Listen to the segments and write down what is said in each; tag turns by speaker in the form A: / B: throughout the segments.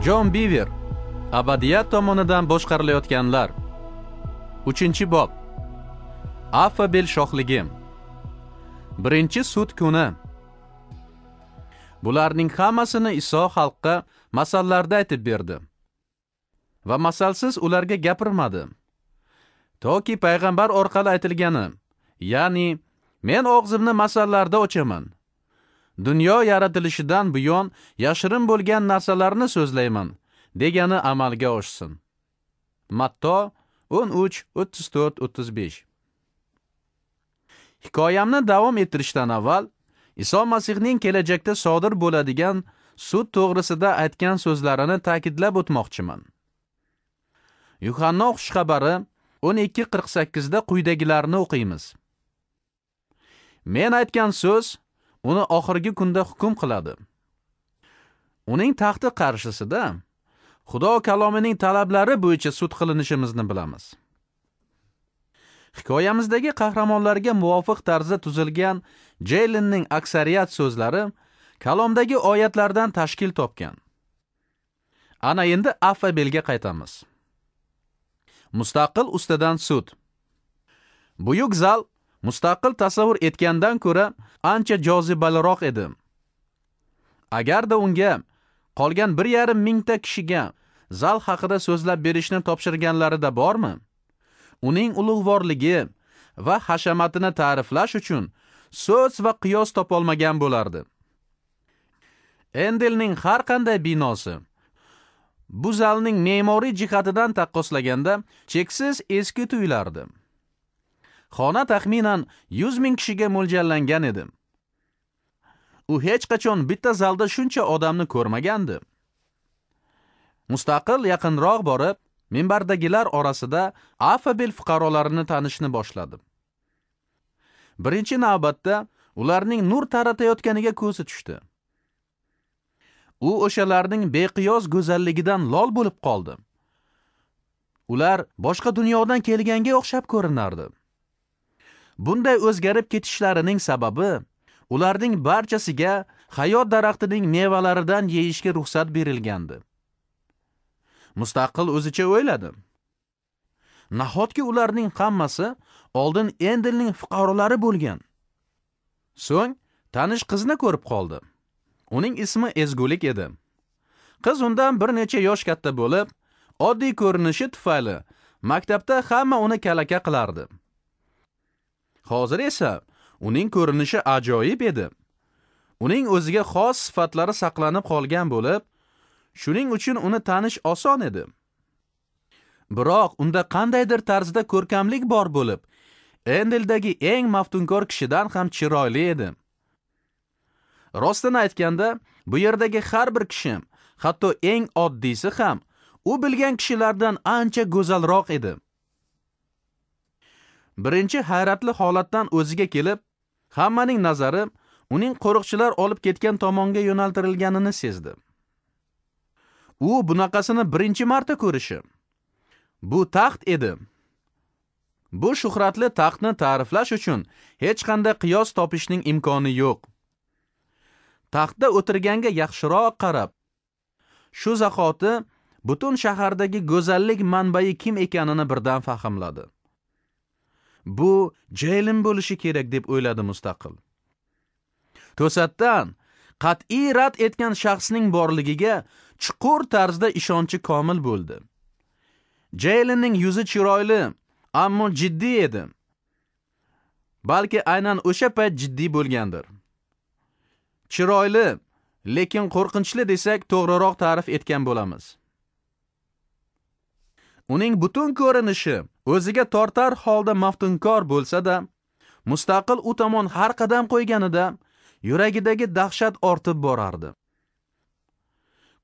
A: jon biver abadiyat tomonidan boshqarilayotganlar 3 bob afabel shohligi 1 sud kuni bularning hammasini iso xalqqa masallarda aytib berdi va masalsiz ularga gapirmadi toki payg'ambar orqali aytilgani ya'ni men og'zimni masallarda ochaman Dunyo yaratilishidan buyon yashirin bo'lgan narsalarni so'zlayman degani amalga oshsin. Matto 13:34-35. Hikoyamni davom ettirishdan avval Iso Masihning kelajakda sodir bo'ladigan sud to'g'risida aytgan so'zlarini ta'kidlab o'tmoqchiman. yuhanno xushxabari 12:48 da quyidagilarni o'qiymiz. Men aytgan so'z uni oxirgi kunda hukm qiladi uning taxti qarshisida xudo kalomining talablari bo'yicha sud qilinishimizni bilamiz hikoyamizdagi qahramonlarga muvofiq tarzda tuzilgan jeylinning aksariyat so'zlari kalomdagi oyatlardan tashkil topgan ana endi belga qaytamiz mustaqil ustadan sud buyuk zal mustaqil tasavvur etgandan ko'ra ancha jozibaliroq edi. Agarda unga qolgan 1.5 mingta kishiga zal haqida so'zlab berishni topshirganlarida bormi? Uning ulug'vorligi va hashamatini ta'riflash uchun so'z va qiyos topolmagan bo'lardi. Endelning har qanday binosi bu zalning me'moriy jihatidan taqqoslaganda cheksiz eski tuyulardi. xona taxminan 100 ming kishiga mo'ljallangan edi u hech qachon bitta zalda shuncha odamni ko'rmagandi mustaqil yaqinroq borib minbardagilar orasida afabil fuqarolarini tanishni boshladi birinchi navbatda ularning nur taratayotganiga ko'zi tushdi u o'shalarning beqiyos go'zalligidan lol bo'lib qoldi ular boshqa dunyodan kelganga o'xshab ko'rinardi Bunday o'zgarib ketishlarining sababi ularning barchasiga hayot daraxtining mevalaridan yeyishga ruxsat berilgandi. Mustaqil o'zicha o'yladi. Nahotki ularning hammasi oldin endilning fuqarolari bo'lgan. So'ng tanish qizni ko'rib qoldi. Uning ismi Ezgulik edi. Qiz undan bir necha yosh katta bo'lib, oddiy ko'rinishi tufayli maktabda hamma uni kalaka qilardi. Hozir esa uning ko'rinishi ajoyib edi. Uning o'ziga xos sifatlari saqlanib qolgan bo'lib, shuning uchun uni tanish oson edi. Biroq unda qandaydir tarzda ko'rkamlik bor bo'lib, Endeldagi eng maftunkor kishidan ham chiroyli edi. Rostini aytganda, bu yerdagi har bir kishi, hatto eng oddiysi ham u bilgan kishilardan ancha go'zalroq edi. birinchi hayratli holatdan o'ziga kelib hammaning nazari uning qo'riqchilar olib ketgan tomonga yo'naltirilganini sezdi u bunaqasini birinchi marta ko'rishi bu taxt edi bu shuhratli taxtni ta'riflash uchun hech qanday qiyos topishning imkoni yo'q taxtda o'tirganga yaxshiroq qarab shu zahoti butun shahardagi go'zallik manbai kim ekanini birdan fahmladi bu jaylim bo'lishi kerak deb o'yladi mustaqil to'satdan qat'iy rad etgan shaxsning borligiga chuqur tarzda ishonchi komil bo'ldi jaylinning yuzi chiroyli ammo jiddiy edi balki aynan o'sha payt jiddiy bo'lgandir chiroyli lekin qo'rqinchli desak to'g'riroq ta'rif etgan bo'lamiz uning butun ko'rinishi o'ziga tortar holda maftunkor bo'lsa-da, mustaqil u tomon har qadam qo'yganida yuragidagi dahshat ortib borardi.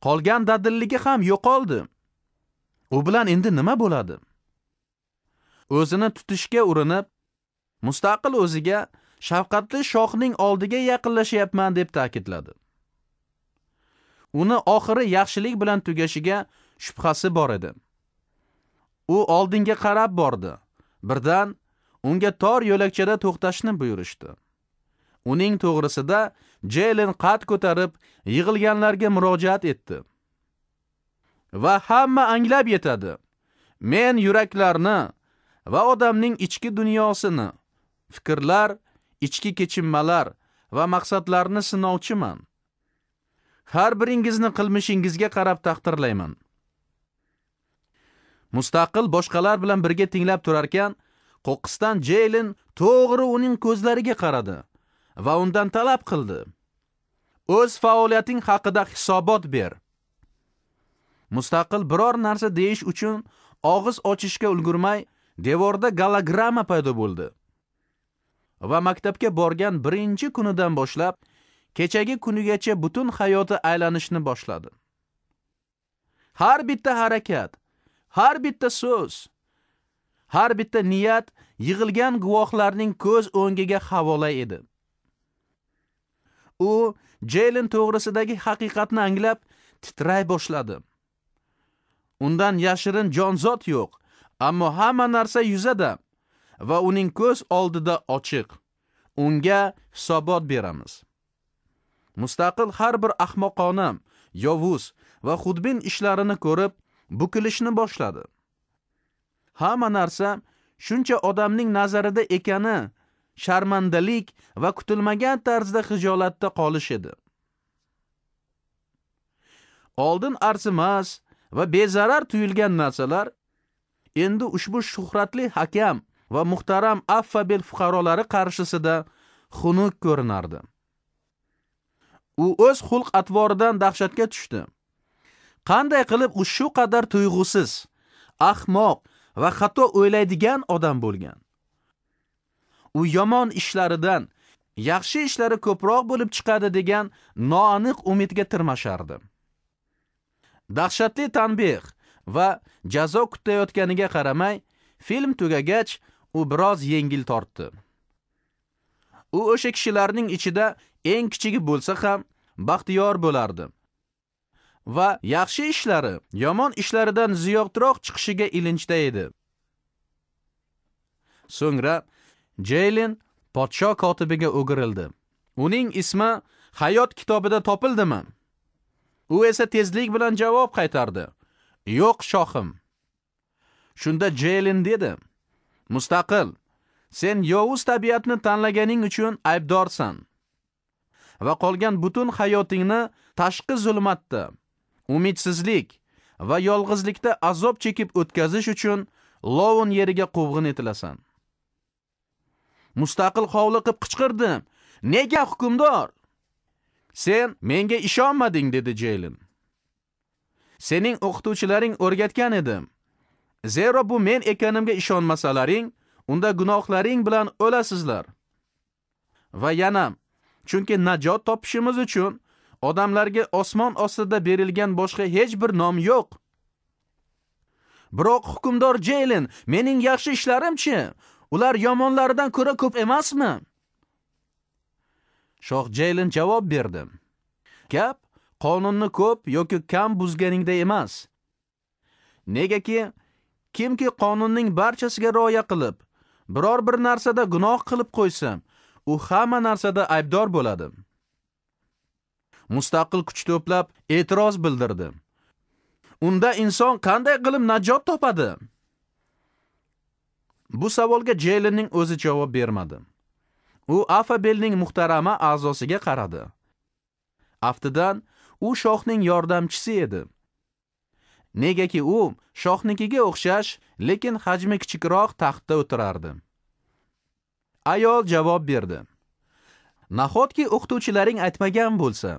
A: Qolgan dadilligi ham yo'qoldi. U bilan endi nima bo'ladi? O'zini tutishga urinib, mustaqil o'ziga shafqatli shohning oldiga yaqinlashyapman deb ta'kidladi. Uni oxiri yaxshilik bilan tugashiga shubhasi bor edi. U oldinga qarab bordi. Birdan unga tor yo'lakchada to'xtashni buyurishdi. Uning to'g'risida Jaylen qat ko'tarib, yig'ilganlarga murojaat etdi. Va hamma anglab yetadi. Men yuraklarni va odamning ichki dunyosini, fikrlar, ichki kechinmalar va maqsadlarni sinovchiman. Har biringizni qilmishingizga qarab taqdirlayman. mustaqil boshqalar bilan birga tinglab turar ekan, qo'qqisdan Jeylin to'g'ri uning ko'zlariga qaradi va undan talab qildi. O'z faoliyating haqida hisobot ber. Mustaqil biror narsa deyish uchun og'iz ochishga ulgurmay, devorda gologramma paydo bo'ldi. Va maktabga borgan birinchi kunidan boshlab kechagi kunigacha butun hayoti aylanishni boshladi. Har bitta harakat, Har bitta so'z, har bitta niyat yig'ilgan guvohlarning ko'z o'ngiga havola edi. U Jaylen to'g'risidagi haqiqatni anglab titray boshladi. Undan yashirin jonzot yo'q, ammo hamma narsa yuzada va uning ko'z oldida ochiq. Unga hisobot beramiz. Mustaqil har bir ahmoqona, yovuz va xudbin ishlarini ko'rib, bukilishni boshladi. Hamma narsa shuncha odamning nazarida ekani sharmandalik va kutilmagan tarzda xijolatda qolish edi. Oldin arzimas va bezarar tuyulgan narsalar endi ushbu shuhratli hakam va muhtaram affabil fuqarolari qarshisida xunuk ko'rinardi. U o'z xulq atvoridan dahshatga tushdi. qanday qilib u shu qadar tuyg'usiz, ahmoq va xato o'ylaydigan odam bo'lgan. U yomon ishlaridan yaxshi ishlari ko'proq bo'lib chiqadi degan noaniq umidga tirmashardi. Dahshatli tanbeh va jazo kutayotganiga qaramay, film tugagach u biroz yengil tortdi. U o'sha kishilarning ichida eng kichigi bo'lsa ham baxtiyor bo'lardi. va yaxshi ishlari yomon ishlaridan ziyodroq chiqishiga ilinchda edi. So'ngra Jaylin podsho kotibiga o'girildi. Uning ismi hayot kitobida topildimi? U esa tezlik bilan javob qaytardi. Yo'q, shohim. Shunda Jaylin dedi: Mustaqil, sen yovuz tabiatni tanlaganing uchun aybdorsan. Va qolgan butun hayotingni tashqi zulmatda umidsizlik va yolg'izlikda azob chekib o'tkazish uchun lovun yeriga quvg'in etilasan. Mustaqil hovli qilib qichqirdim. Nega hukmdor? Sen menga ishonmading dedi jeylin Sening o'qituvchilaring o'rgatgan edim. Zero bu men ekanimga ishonmasalaring, unda gunohlaring bilan o'lasizlar. Va yana, chunki najot topishimiz uchun odamlarga osmon ostida berilgan boshqa hech bir nom yo'q. Biroq hukmdor Jaylin, mening yaxshi ishlarimchi? Ular yomonlaridan ko'ra ko'p emasmi? Shoh Jaylin javob berdi. Gap qonunni ko'p yoki kam buzganingda emas. Negaki kimki qonunning barchasiga rioya qilib, biror bir narsada gunoh qilib qo'ysa, u hamma narsada aybdor bo'ladi. mustaqil kuch to'plab e'tiroz bildirdi. Unda inson qanday qilib najot topadi? Bu savolga jeylinning o'zi javob bermadi. U Afabelning muhtarama a'zosiga qaradi. Aftidan u shohning yordamchisi edi. Negaki u shohnikiga o'xshash, lekin hajmi kichikroq taxtda o'tirardi. Ayol javob berdi. Nahotki o'qituvchilaring aytmagan bo'lsa,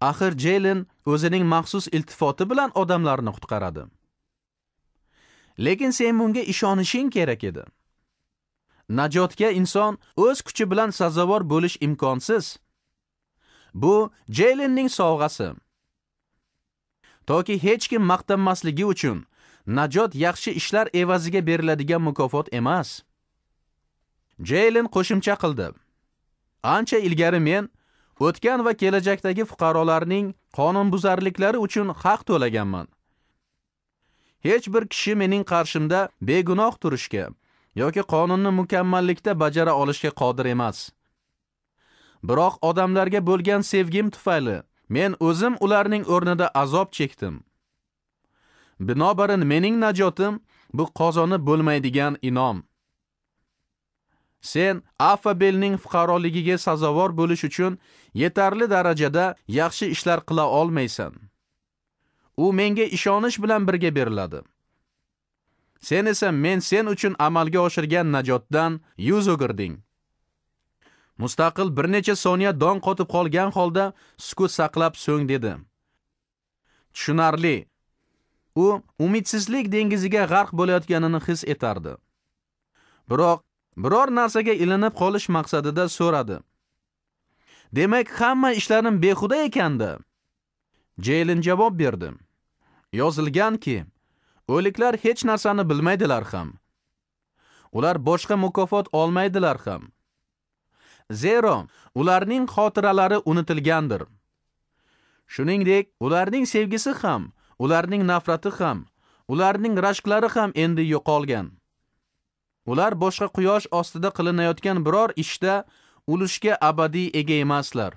A: Axir Jaylen o'zining maxsus iltifoti bilan odamlarni qutqaradi. Lekin sen bunga ishonishing kerak edi. Najotga inson o'z kuchi bilan sazovor bo'lish imkonsiz. Bu Jaylenning sovg'asi. Toki hech kim maqtanmasligi uchun najot yaxshi ishlar evaziga beriladigan mukofot emas. Jaylen qo'shimcha qildi. Ancha ilgari men o'tgan va kelajakdagi fuqarolarning qonunbuzarliklari uchun haq to'laganman. Hech bir kishi mening qarshimda begunoh turishga yoki qonunni mukammallikda bajara olishga qodir emas. Biroq odamlarga bo'lgan sevgim tufayli men o'zim ularning o'rnida azob chekdim. Binobarin mening najotim bu qozonib bo'lmaydigan inom. Sen Afabelning fuqaroligiga sazovor bo'lish uchun yetarli darajada yaxshi ishlar qila olmaysan. U menga ishonish bilan birga beriladi. Sen esa men sen uchun amalga oshirgan najotdan yuz o'girding. Mustaqil bir necha soniya dong qotib qolgan holda sukut saqlab so'ng dedi. Tushunarli. U umidsizlik dengiziga g'arq bo'layotganini his etardi. Biroq biror narsaga ilinib qolish maqsadida so'radi demak hamma ishlarim behuda ekanda jeylin javob berdi yozilganki o'liklar hech narsani bilmaydilar ham ular boshqa mukofot olmaydilar ham zero ularning xotiralari unutilgandir shuningdek ularning sevgisi ham ularning nafrati ham ularning rashqlari ham endi yo'qolgan Ular boshqa quyosh ostida qilinayotgan biror ishda ulushga abadiy ega emaslar.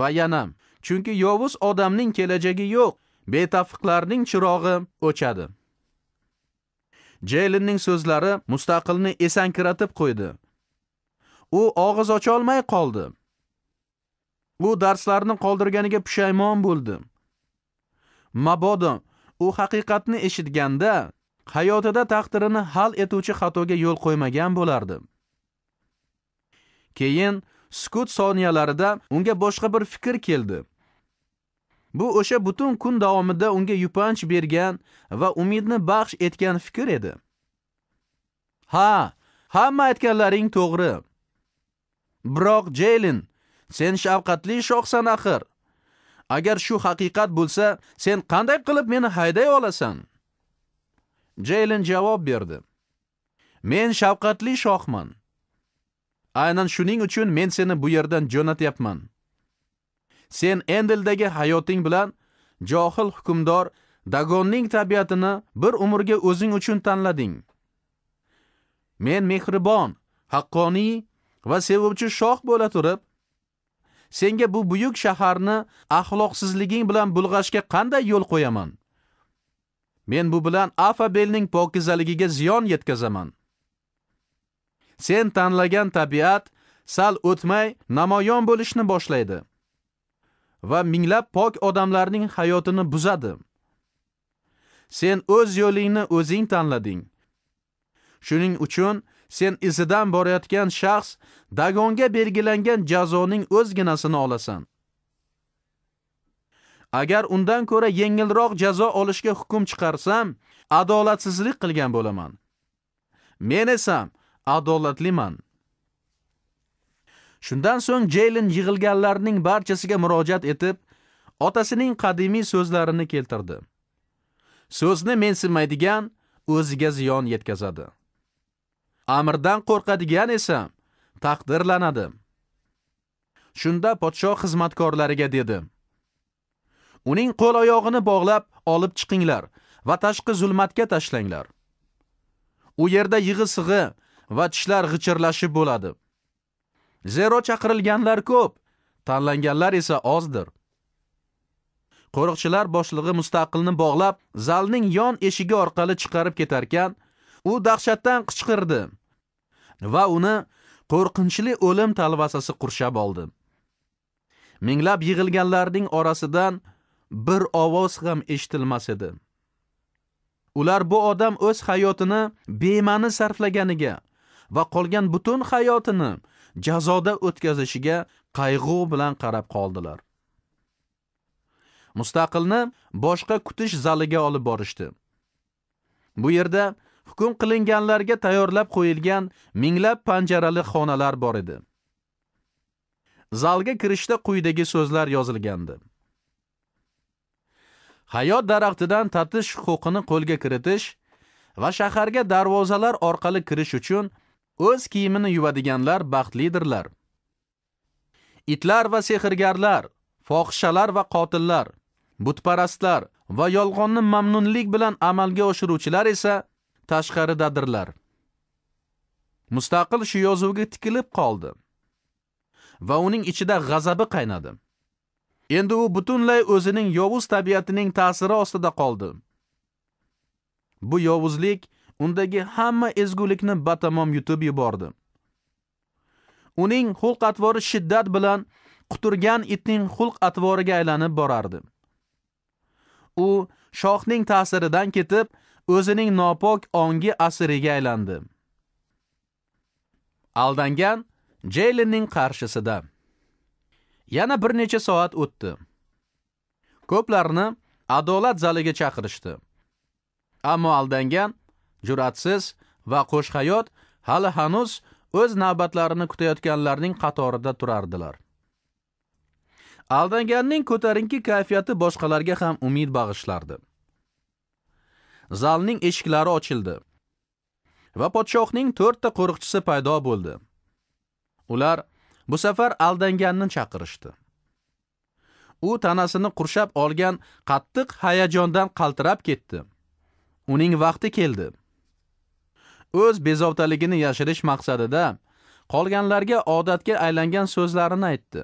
A: Va yana, chunki yovuz odamning kelajagi yo'q, betafiqlarning chirog'i o'chadi. Jaylinning so'zlari mustaqilni esankiratib qo'ydi. U og'iz ocha olmay qoldi. U darslarni qoldirganiga pushaymon bo'ldi. Mabodo u haqiqatni eshitganda hayotida taqdirini hal etuvchi xatoga yo'l qo'ymagan bo'lardi keyin sukut soniyalarida unga boshqa bir fikr keldi bu o'sha butun kun davomida unga yupanch bergan va umidni baxsh etgan fikr edi ha hamma aytganlaring to'g'ri biroq jeylin sen shafqatli shoxsan axir agar shu haqiqat bo'lsa sen qanday qilib meni hayday olasan Jaylen javob berdi. Men shafqatli shohman. Aynan shuning uchun men seni bu yerdan jo'natyapman. Sen Endeldagi hayoting bilan johil hukmdor Dagonning tabiatini bir umrga o'zing uchun tanlading. Men mehribon, haqqoniy va sevuvchi shoh bo'la turib, senga bu buyuk shaharni axloqsizliging bilan bulg'ashga qanday yo'l qo'yaman? Men bu bilan Afabelning pokizaligiga ziyon yetkazaman. Sen tanlagan tabiat sal o'tmay namoyon bo'lishni boshlaydi va minglab pok odamlarning hayotini buzadi. Sen o'z yo'lingni o'zing tanlading. Shuning uchun sen izidan borayotgan shaxs dagonga belgilangan jazoning o'zginasini olasan. Agar undan ko'ra yengilroq jazo olishga hukm chiqarsam, adolatsizlik qilgan bo'laman. Men esa adolatliman. Shundan so'ng Jaylen yig'ilganlarning barchasiga murojaat etib, otasining qadimiy so'zlarini keltirdi. So'zni mensimaydigan o'ziga ziyon yetkazadi. Amirdan qo'rqadigan esa taqdirlanadi. Shunda podshoh xizmatkorlariga dedi: uning qo'l oyog'ini bog'lab olib chiqinglar va tashqi zulmatga tashlanglar. U yerda yig'i-sig'i va tishlar g'ichirlashib bo'ladi. Zero chaqirilganlar ko'p, tanlanganlar esa ozdir. Qo'riqchilar boshlig'i mustaqilni bog'lab, zalning yon eshigi orqali chiqarib ketarkan, u dahshatdan qichqirdi va uni qo'rqinchli o'lim talvasasi qurshab oldi. Minglab yig'ilganlarning orasidan bir ovoz ham eshitilmas edi ular bu odam o'z hayotini bema'ni sarflaganiga va qolgan butun hayotini jazoda o'tkazishiga qayg'u bilan qarab qoldilar mustaqilni boshqa kutish zaliga olib borishdi bu yerda hukm qilinganlarga tayyorlab qo'yilgan minglab panjarali xonalar bor edi zalga kirishda quyidagi so'zlar yozilgandi hayot daraxtidan tatish huquqini qo'lga kiritish va shaharga darvozalar orqali kirish uchun o'z kiyimini yuvadiganlar baxtlidirlar. Itlar va sehrgarlar, fohishalar va qotillar, butparastlar va yolg'onni mamnunlik bilan amalga oshiruvchilar esa tashqaridadirlar. Mustaqil shu yozuvga tikilib qoldi va uning ichida g'azabi qaynadi. Endi u butunlay o'zining yovuz tabiatining ta'siri ostida qoldi. Bu yovuzlik undagi hamma ezgulikni batamom yutib yubordi. Uning xulq-atvori shiddat bilan quturgan itning xulq-atvoriga aylanib borardi. U shoxning ta'siridan ketib, o'zining nopok ongi asiriga aylandi. Aldangan Jaylinning qarshisida Yana bir necha soat o'tdi. Ko'plarni adolat zaliga chaqirishdi. Ammo aldangan, jur'atsiz va qo'shhayot hali hanuz o'z navbatlarini kutayotganlarning qatorida turardilar. Aldanganning ko'tarinki kayfiyati boshqalarga ham umid bag'ishlardi. Zalning eshiklari ochildi va podshohning 4 ta qo'riqchisi paydo bo'ldi. Ular Bu safar aldanganni chaqirishdi. U tanasini qurshab olgan qattiq hayajondan qaltirab ketdi. Uning vaqti keldi. O'z bezovtaligini yashirish maqsadida qolganlarga odatga aylangan so'zlarini aytdi.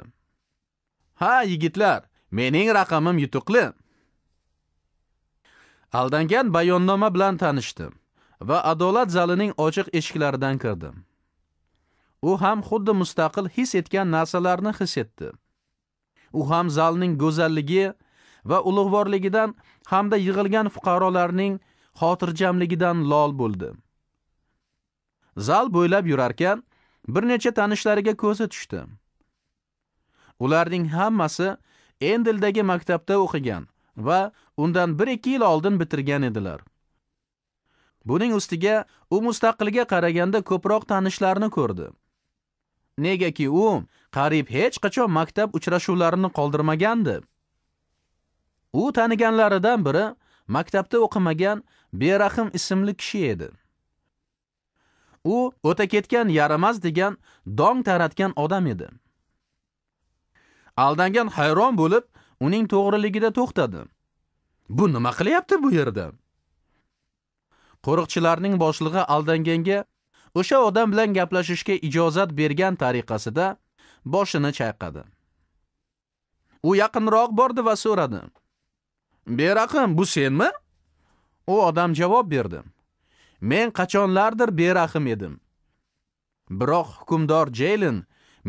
A: Ha, yigitlar, mening raqamim yutuqli. Aldangan bayonnoma bilan tanishdi va adolat zalining ochiq eshiklaridan kirdim. u ham xuddi mustaqil his etgan narsalarni his etdi u ham zalning go'zalligi va ulug'vorligidan hamda yig'ilgan fuqarolarning xotirjamligidan lol bo'ldi zal bo'ylab yurarkan bir necha tanishlariga ko'zi tushdi ularning hammasi endildagi maktabda o'qigan va undan 1-2 yil oldin bitirgan edilar buning ustiga u mustaqilga qaraganda ko'proq tanishlarni ko'rdi negaki u qariyb hech qachon maktab uchrashuvlarini qoldirmagandi u taniganlaridan biri maktabda o'qimagan berahm ismli kishi edi u o'ta ketgan yaramas degan dong taratgan odam edi aldangan hayron bo'lib uning to'g'riligida to'xtadi bu nima qilyapti bu yerda qo'riqchilarning boshlig'i aldanganga o'sha odam bilan gaplashishga ijozat bergan tariqasida boshini chayqadi. U yaqinroq bordi va so'radi. "Beraqim, bu senmi?" U odam javob berdi. "Men qachonlardir berahim edim. Biroq hukmdor jeylin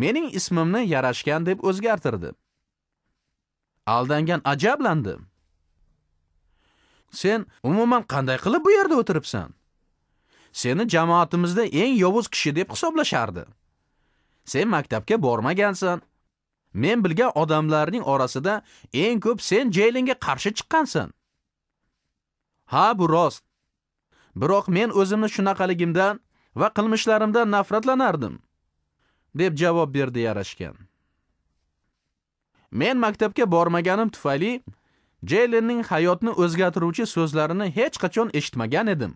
A: mening ismimni yarashgan deb o'zgartirdi." Aldangan ajablandi. "Sen umuman qanday qilib bu yerda o'tiribsan?" Seni jamoatimizda eng yovuz kishi deb hisoblashardi. Sen maktabga bormagansan. Men bilgan odamlarning orasida eng ko'p sen Jeylinga qarshi chiqqansan. Ha, bu rost. Biroq men o'zimni shunaqaligimdan va qilmishlarimdan nafratlanardim, deb javob berdi yarashgan. Men maktabga bormaganim tufayli Jeylinning hayotni o'zgartiruvchi so'zlarini hech qachon eshitmagan edim.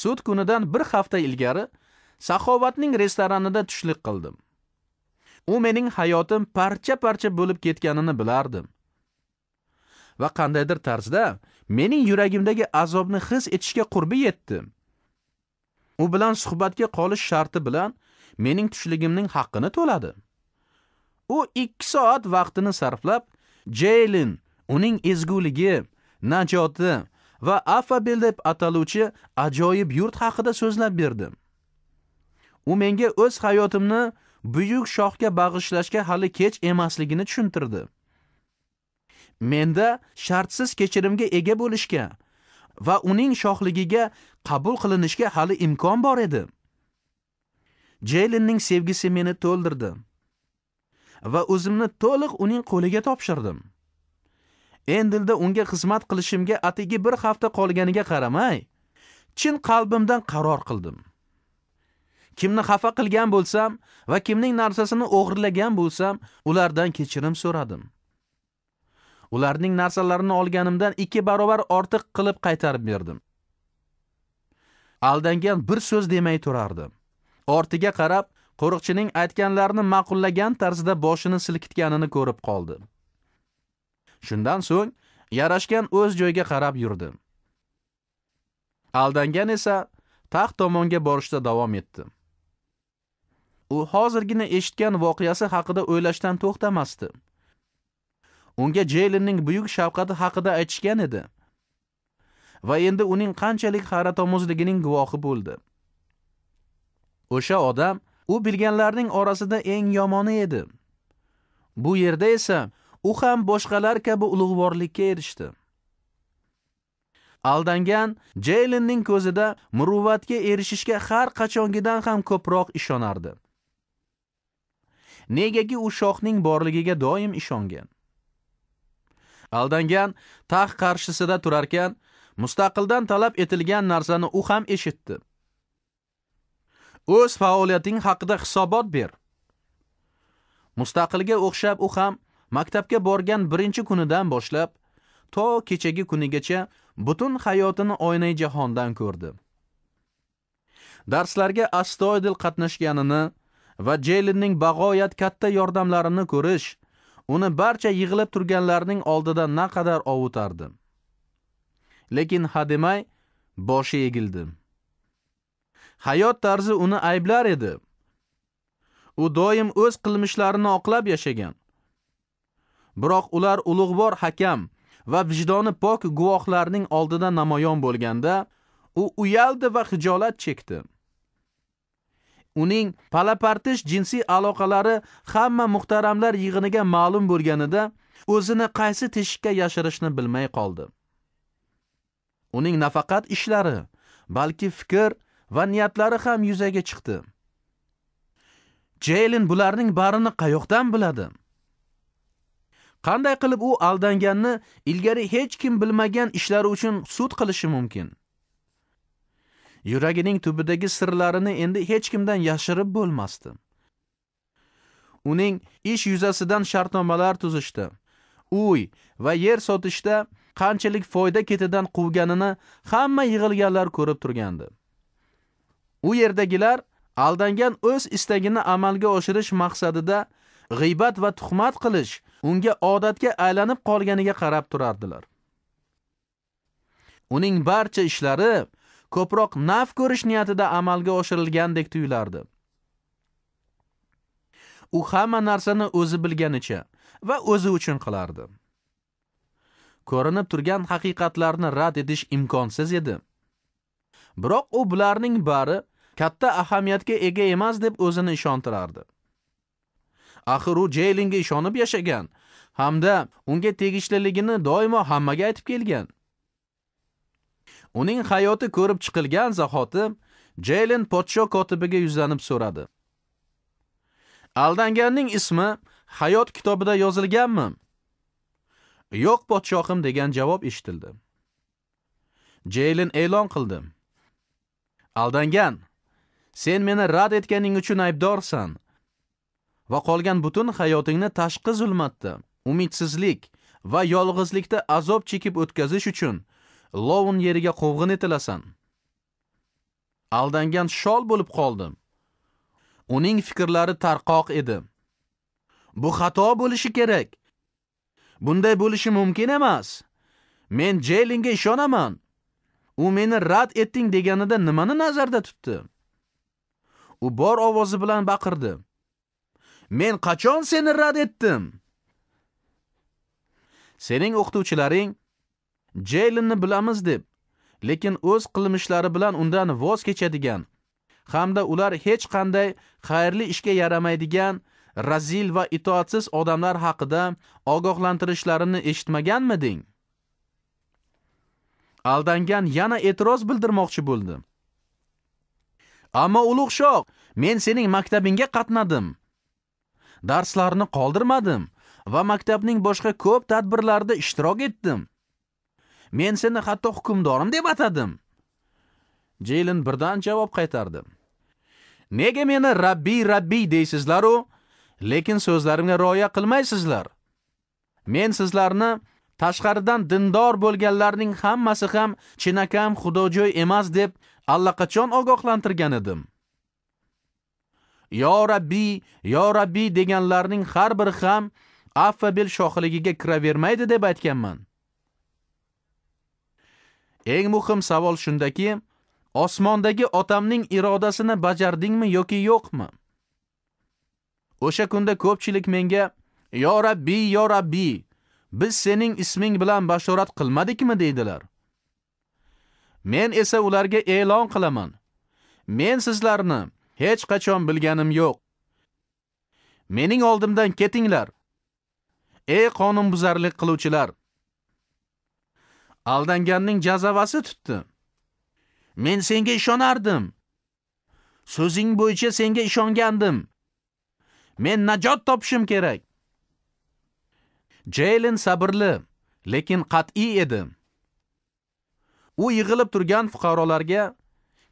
A: sud kunidan bir hafta ilgari saxovatning restoranida tushlik qildim u mening hayotim parcha parcha bo'lib ketganini bilardim va qandaydir tarzda mening yuragimdagi azobni his etishga qurbi yetdi u bilan suhbatga qolish sharti bilan mening tushligimning haqqini to'ladi u 2 soat vaqtini sarflab jeylin uning ezguligi najoti va Afabel deb ataluvchi ajoyib yurt haqida so'zlab berdim. U menga o'z hayotimni buyuk shohga bag'ishlashga hali kech emasligini tushuntirdi. Menda shartsiz kechirimga ega bo'lishga va uning shohligiga qabul qilinishga hali imkon bor edi. Jeylinning sevgisi meni to'ldirdi va o'zimni to'liq uning qo'liga topshirdim. Endilda unga xizmat qilishimga atigi bir hafta qolganiga qaramay, chin qalbimdan qaror qildim. Kimni xafa qilgan bo'lsam va kimning narsasini o'g'irlagan bo'lsam, ulardan kechirim so'radim. Ularning narsalarini olganimdan ikki barobar ortiq qilib qaytarib berdim. Aldangan bir so'z demay turardim. Ortiga qarab, qo'riqchining aytganlarini ma'qullagan tarzda boshini silkitganini ko'rib qoldi. Shundan so'ng yarashgan o'z joyiga qarab yurdi. Aldangan esa taxt tomonga borishda davom etdi. U hozirgina eshitgan voqiyasi haqida o'ylashdan to'xtamasdi. Unga Jaylinning buyuk shafqati haqida aytishgan edi. Va endi uning qanchalik xaratomozligining guvohi bo'ldi. O'sha odam u bilganlarning orasida eng yomoni edi. Bu yerda esa u ham boshqalar kabi ulug'vorlikka erishdi aldangan jeylinning ko'zida muruvvatga erishishga har qachongidan ham ko'proq ishonardi negaki u shohning borligiga doim ishongan aldangan taxt qarshisida turarkan mustaqildan talab etilgan narsani u ham eshitdi o'z faoliyating haqida hisobot ber mustaqilga o'xshab u ham Maktabga borgan birinchi kunidan boshlab to kechagi kunigacha butun hayotini oynai jahondan ko'rdi. Darslarga astoydil qatnashganini va Jelinning bag'oyat katta yordamlarini ko'rish uni barcha yig'ilib turganlarning oldida naqadar ovutardi. Lekin hademay boshi egildi. Hayot tarzi uni ayblar edi. U doim o'z qilmishlarini oqlab yashagan. biroq ular ulug'vor hakam va vijdoni pok guvohlarning oldida namoyon bo'lganda u uyaldi va xijolat chekdi uning palapartish jinsiy aloqalari hamma muhtaramlar yig'iniga ma'lum bo'lganida o'zini qaysi teshikka yashirishni bilmay qoldi uning nafaqat ishlari balki fikr va niyatlari ham yuzaga chiqdi jeylin bularning barini qayoqdan biladi Qanday qilib u aldanganni ilgari hech kim bilmagan ishlari uchun sud qilishi mumkin? Yuragining tubidagi sirlarini endi hech kimdan yashirib bo'lmasdi. Uning ish yuzasidan shartnomalar tuzishdi. Uy va yer sotishda qanchalik foyda ketidan quvganini hamma yig'ilganlar ko'rib turgandi. U yerdagilar aldangan o'z istagini amalga oshirish maqsadida g'iybat va tuhmat qilish unga odatga aylanib qolganiga qarab turardilar. Uning barcha ishlari ko'proq naf ko'rish niyatida amalga oshirilgandek tuyulardi. U hamma narsani o'zi bilganicha va o'zi uchun qilardi. Ko'rinib turgan haqiqatlarni rad etish imkonsiz edi. Biroq u bularning bari katta ahamiyatga ega emas deb o'zini ishontirardi. Axir u jeylinga ishonib yashagan hamda unga tegishliligini doimo hammaga aytib kelgan. Uning hayoti ko'rib chiqilgan zahoti jeylin podsho kotibiga yuzlanib so'radi. Aldanganning ismi hayot kitobida yozilganmi? Yo'q podshohim degan javob eshitildi. jeylin e'lon qildi. Aldangan, sen meni rad etganing uchun aybdorsan. va qolgan butun hayotingni tashqi zulmatda, umidsizlik va yolg'izlikda azob chekib o'tkazish uchun lovun yeriga quvg'in etilasan. Aldangan shol bo'lib qoldim. Uning fikrlari tarqoq edi. Bu xato bo'lishi kerak. Bunday bo'lishi mumkin emas. Men jeylinga ishonaman. U meni rad etding deganida nimani nazarda tutdi? U bor ovozi bilan baqirdi. Men qachon seni rad etdim? Sening o'qituvchilaring Jaylinni bilamiz deb, lekin o'z qilmishlari bilan undan voz kechadigan hamda ular hech qanday xayrli ishga yaramaydigan razil va itoatsiz odamlar haqida ogohlantirishlarini eshitmaganmiding? Aldangan yana e'tiroz bildirmoqchi bo'ldi. Ammo ulug' shoh, men sening maktabingga qatnadim. darslarni qoldirmadim va maktabning boshqa ko'p tadbirlarida ishtirok etdim. Men seni hatto hukmdorim deb atadim. Jeylen birdan javob qaytardi. Nega meni Rabbi Rabbi deysizlar u, lekin so'zlarimga rioya qilmaysizlar? Men sizlarni tashqaridan dindor bo'lganlarning hammasi ham chinakam xudojo'y emas deb allaqachon ogohlantirgan edim. yo rabbiy yo rabbiy deganlarning har biri ham affabil shohligiga kiravermaydi deb aytganman eng muhim savol shundaki osmondagi otamning irodasini bajardingmi yoki yo'qmi o'sha kunda ko'pchilik menga yo rabbiy yo rabbiy biz sening isming bilan bashorat qilmadikmi deydilar men esa ularga e'lon qilaman men sizlarni hech qachon bilganim yo'q. Mening oldimdan ketinglar. Ey qonunbuzarlik qiluvchilar. Aldanganning jazavasi tutdi. Men senga ishonardim. So'zing bo'yicha senga ishongandim. Men najot topishim kerak. Jaylen sabrli, lekin qat'iy edi. U yig'ilib turgan fuqarolarga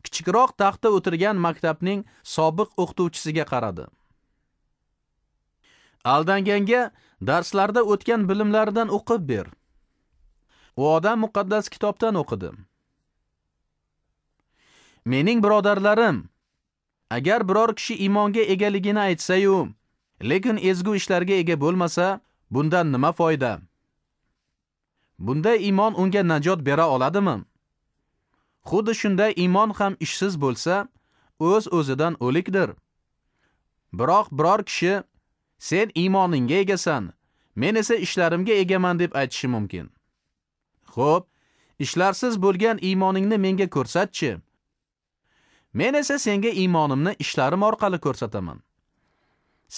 A: kichikroq taxta o'tirgan maktabning sobiq o'qituvchisiga qaradi. Aldanganga darslarda o'tgan bilimlaridan o'qib ber. U odam muqaddas kitobdan o'qidi. Mening birodarlarim, agar biror kishi iymonga egaligini aytsa-yu, lekin ezgu ishlarga ega bo'lmasa, bundan nima foyda? Bunday iymon unga najot bera oladimi? Xuddi shunday iymon ham ishsiz bo'lsa, o'z o'zidan o'likdir. Biroq biror kishi sen iymoningga egasan, men esa ishlarimga egaman deb aytishi mumkin. Xo'p, ishlarsiz bo'lgan iymoningni menga ko'rsatchi. Men esa senga iymonimni ishlarim orqali ko'rsataman.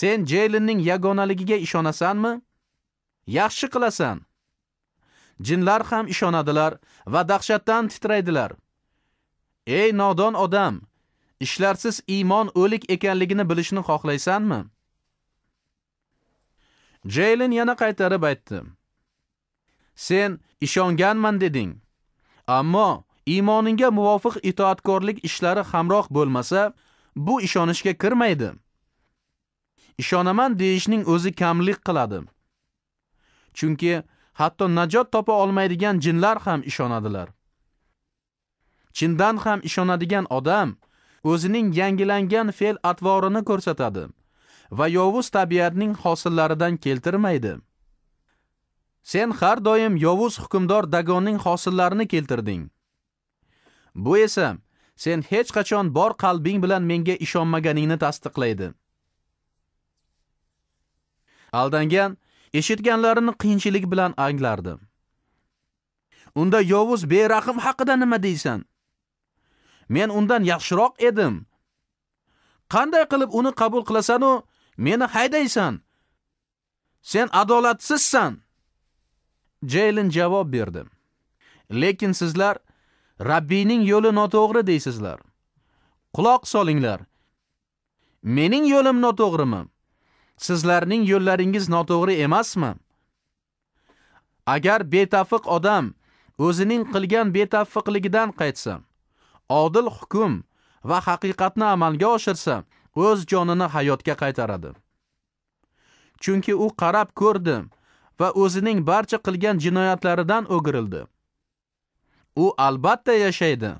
A: Sen Jaylinning yagonaligiga ishonasanmi? Yaxshi qilasan. Jinlar ham ishonadilar va dahshatdan titraydilar. Ey nodon odam, ishlarsiz iymon o'lik ekanligini bilishni xohlaysanmi? Jaylin yana qaytarib aytdi. Sen ishonganman deding. Ammo iymoninga muvofiq itoatkorlik ishlari hamroh bo'lmasa, bu ishonishga kirmaydi. Ishonaman deyishning o'zi kamlik qiladi. Chunki hatto najot topa olmaydigan jinlar ham ishonadilar. chindan ham ishonadigan odam o'zining yangilangan fe'l atvorini ko'rsatadi va yovuz tabiatning hosillaridan keltirmaydi. Sen har doim yovuz hukmdor Dagonning hosillarini keltirding. Bu esa sen hech qachon bor qalbing bilan menga ishonmaganingni tasdiqlaydi. Aldangan eshitganlarini qiyinchilik bilan anglardi. Unda yovuz berahim haqida nima deysan? men undan yaxshiroq edim. Qanday qilib uni qabul qilasan u meni haydaysan? Sen adolatsizsan. Jaylin javob berdi. Lekin sizlar Rabbining yo'li noto'g'ri deysizlar. Quloq solinglar. Mening yo'lim noto'g'rimi? Sizlarning yo'llaringiz noto'g'ri emasmi? Agar betafiq odam o'zining qilgan betafiqligidan qaytsa, odil hukm va haqiqatni amalga oshirsa, o'z jonini hayotga qaytaradi. Chunki u qarab ko'rdi va o'zining barcha qilgan jinoyatlaridan o'girildi. U albatta yashaydi,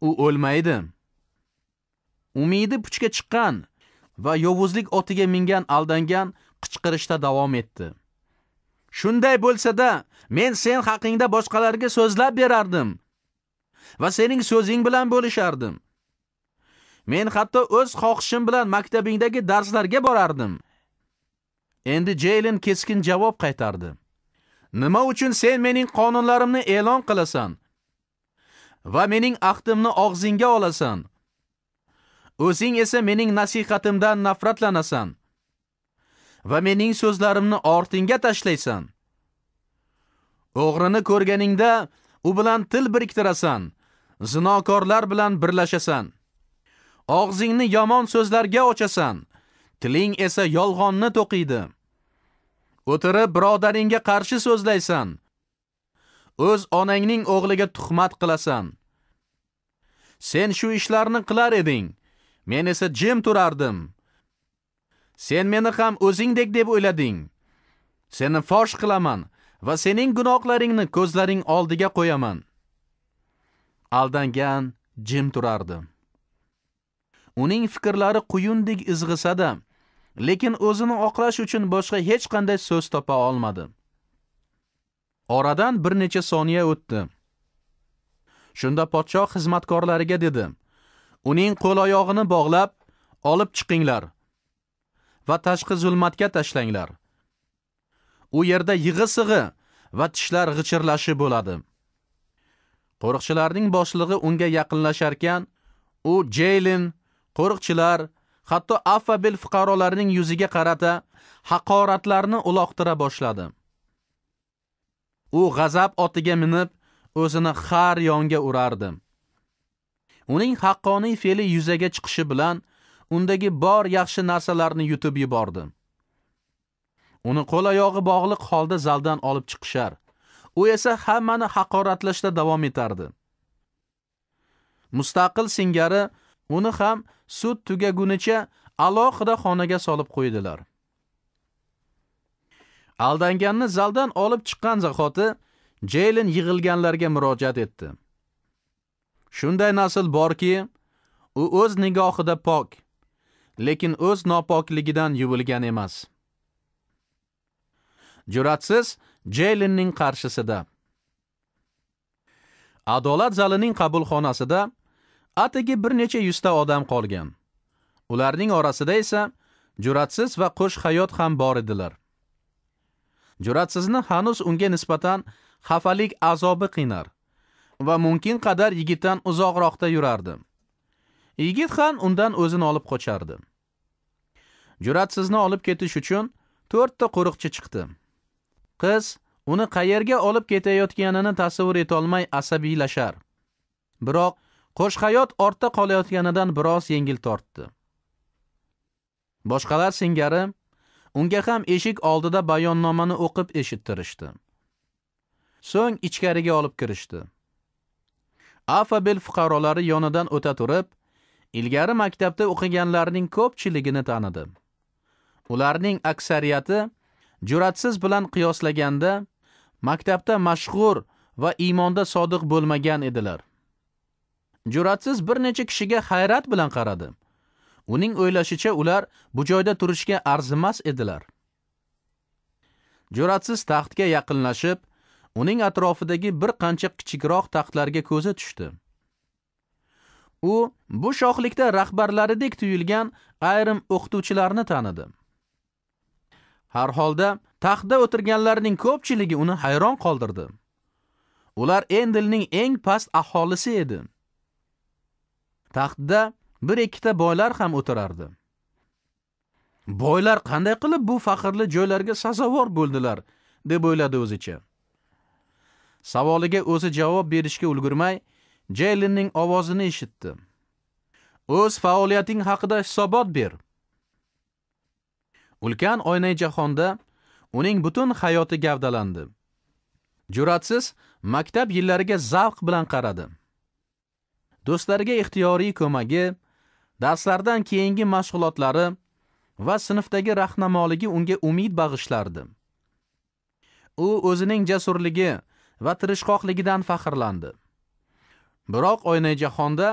A: u o'lmaydi. Umidi puchga chiqqan va yovuzlik otiga mingan aldangan qichqirishda davom etdi. Shunday bo'lsa-da, men sen haqingda boshqalarga so'zlab berardim. va sening so'zing bilan bo'lishardim. Men hatto o'z xohishim bilan maktabingdagi darslarga borardim. Endi Jaylen keskin javob qaytardi. Nima uchun sen mening qonunlarimni e'lon qilasan va mening ahdimni og'zingga olasan? O'zing esa mening nasihatimdan nafratlanasan va mening so'zlarimni ortingga tashlaysan. O'g'rini ko'rganingda u bilan til biriktirasan zinokorlar bilan birlashasan. Og'zingni yomon so'zlarga ochasan, tiling esa yolg'onni to'qiydi. O'tirib birodaringga qarshi so'zlaysan. O'z onangning o'g'liga tuhmat qilasan. Sen shu ishlarni qilar eding. Men esa jim turardim. Sen meni ham o'zingdek deb o'ylading. Seni fosh qilaman va sening gunohlaringni ko'zlaring oldiga qo'yaman. aldangan jim turardi. Uning fikrlari quyundek izg'isada, lekin o'zini oqlash uchun boshqa hech qanday so'z topa olmadi. Oradan bir necha soniya o'tdi. Shunda podshoh xizmatkorlariga dedi: "Uning qo'l-oyog'ini bog'lab, olib chiqinglar va tashqi zulmatga tashlanglar. U yerda yig'i-sig'i va tishlar g'ichirlashi bo'ladi." qo'riqchilarning boshlig'i unga yaqinlashar ekan, u Jaylin qo'riqchilar hatto affabil fuqarolarning yuziga qarata haqoratlarni uloqtira boshladi. U g'azab otiga minib, o'zini har yonga urardi. Uning haqqoniy fe'li yuzaga chiqishi bilan undagi bor yaxshi narsalarni yutib yubordi. Uni qo'l oyog'i bog'liq holda zaldan olib chiqishar. u esa hammani haqoratlashda davom etardi mustaqil singari uni ham sud tugagunicha alohida xonaga solib qo'ydilar aldanganni zaldan olib chiqqan zahoti jeylin yig'ilganlarga murojaat etdi shunday nasl borki u o'z nigohida pok lekin o'z nopokligidan yuvilgan emas jur'atsiz Jaylinning qarshisida adolat zalining qabulxonasida atigi bir necha yuzta odam qolgan ularning orasida esa jur'atsiz va qo'sh hayot ham bor edilar jur'atsizni hanus unga nisbatan xafalik azobi qiynar va mumkin qadar yigitdan uzoqroqda yurardi yigit ham undan o'zini olib qochardi jur'atsizni olib ketish uchun to'rtta qo'riqchi chiqdi qiz uni qayerga olib ketayotganini tasavvur etolmay asabiylashar biroq qo'shhayot ortda qolayotganidan biroz yengil tortdi boshqalar singari unga ham eshik oldida bayonnomani o'qib eshittirishdi so'ng ichkariga olib kirishdi afabel fuqarolari yonidan o'ta turib ilgari maktabda o'qiganlarning ko'pchiligini tanidi ularning aksariyati jur'atsiz bilan qiyoslaganda maktabda mashhur va iymonda sodiq bo'lmagan edilar. Jur'atsiz bir necha kishiga hayrat bilan qaradi. Uning o'ylashicha ular bu joyda turishga arzimas edilar. Jur'atsiz taxtga yaqinlashib, uning atrofidagi bir qancha kichikroq taxtlarga ko'zi tushdi. U bu shohlikda rahbarlaridek tuyulgan ayrim o'qituvchilarni tanidi. Har holda taxtda o'tirganlarning ko'pchiligi uni hayron qoldirdi. Ular Endilning eng past aholisi edi. Taxtda bir ikkita boylar ham o'tirardi. Boylar qanday qilib bu faxrli joylarga sazovor bo'ldilar, deb o'yladi o'zicha. Savoliga o'zi javob berishga ulgurmay, Jaylinning ovozini eshitdi. O'z faoliyating haqida hisobot ber. ulkan oynay jahonda uning butun hayoti gavdalandi jur'atsiz maktab yillariga zavq bilan qaradi do'stlariga ixtiyoriy ko'magi darslardan keyingi mashg'ulotlari va sinfdagi rahnamoligi unga umid bag'ishlardi u o'zining jasurligi va tirishqoqligidan faxrlandi biroq oynay jahonda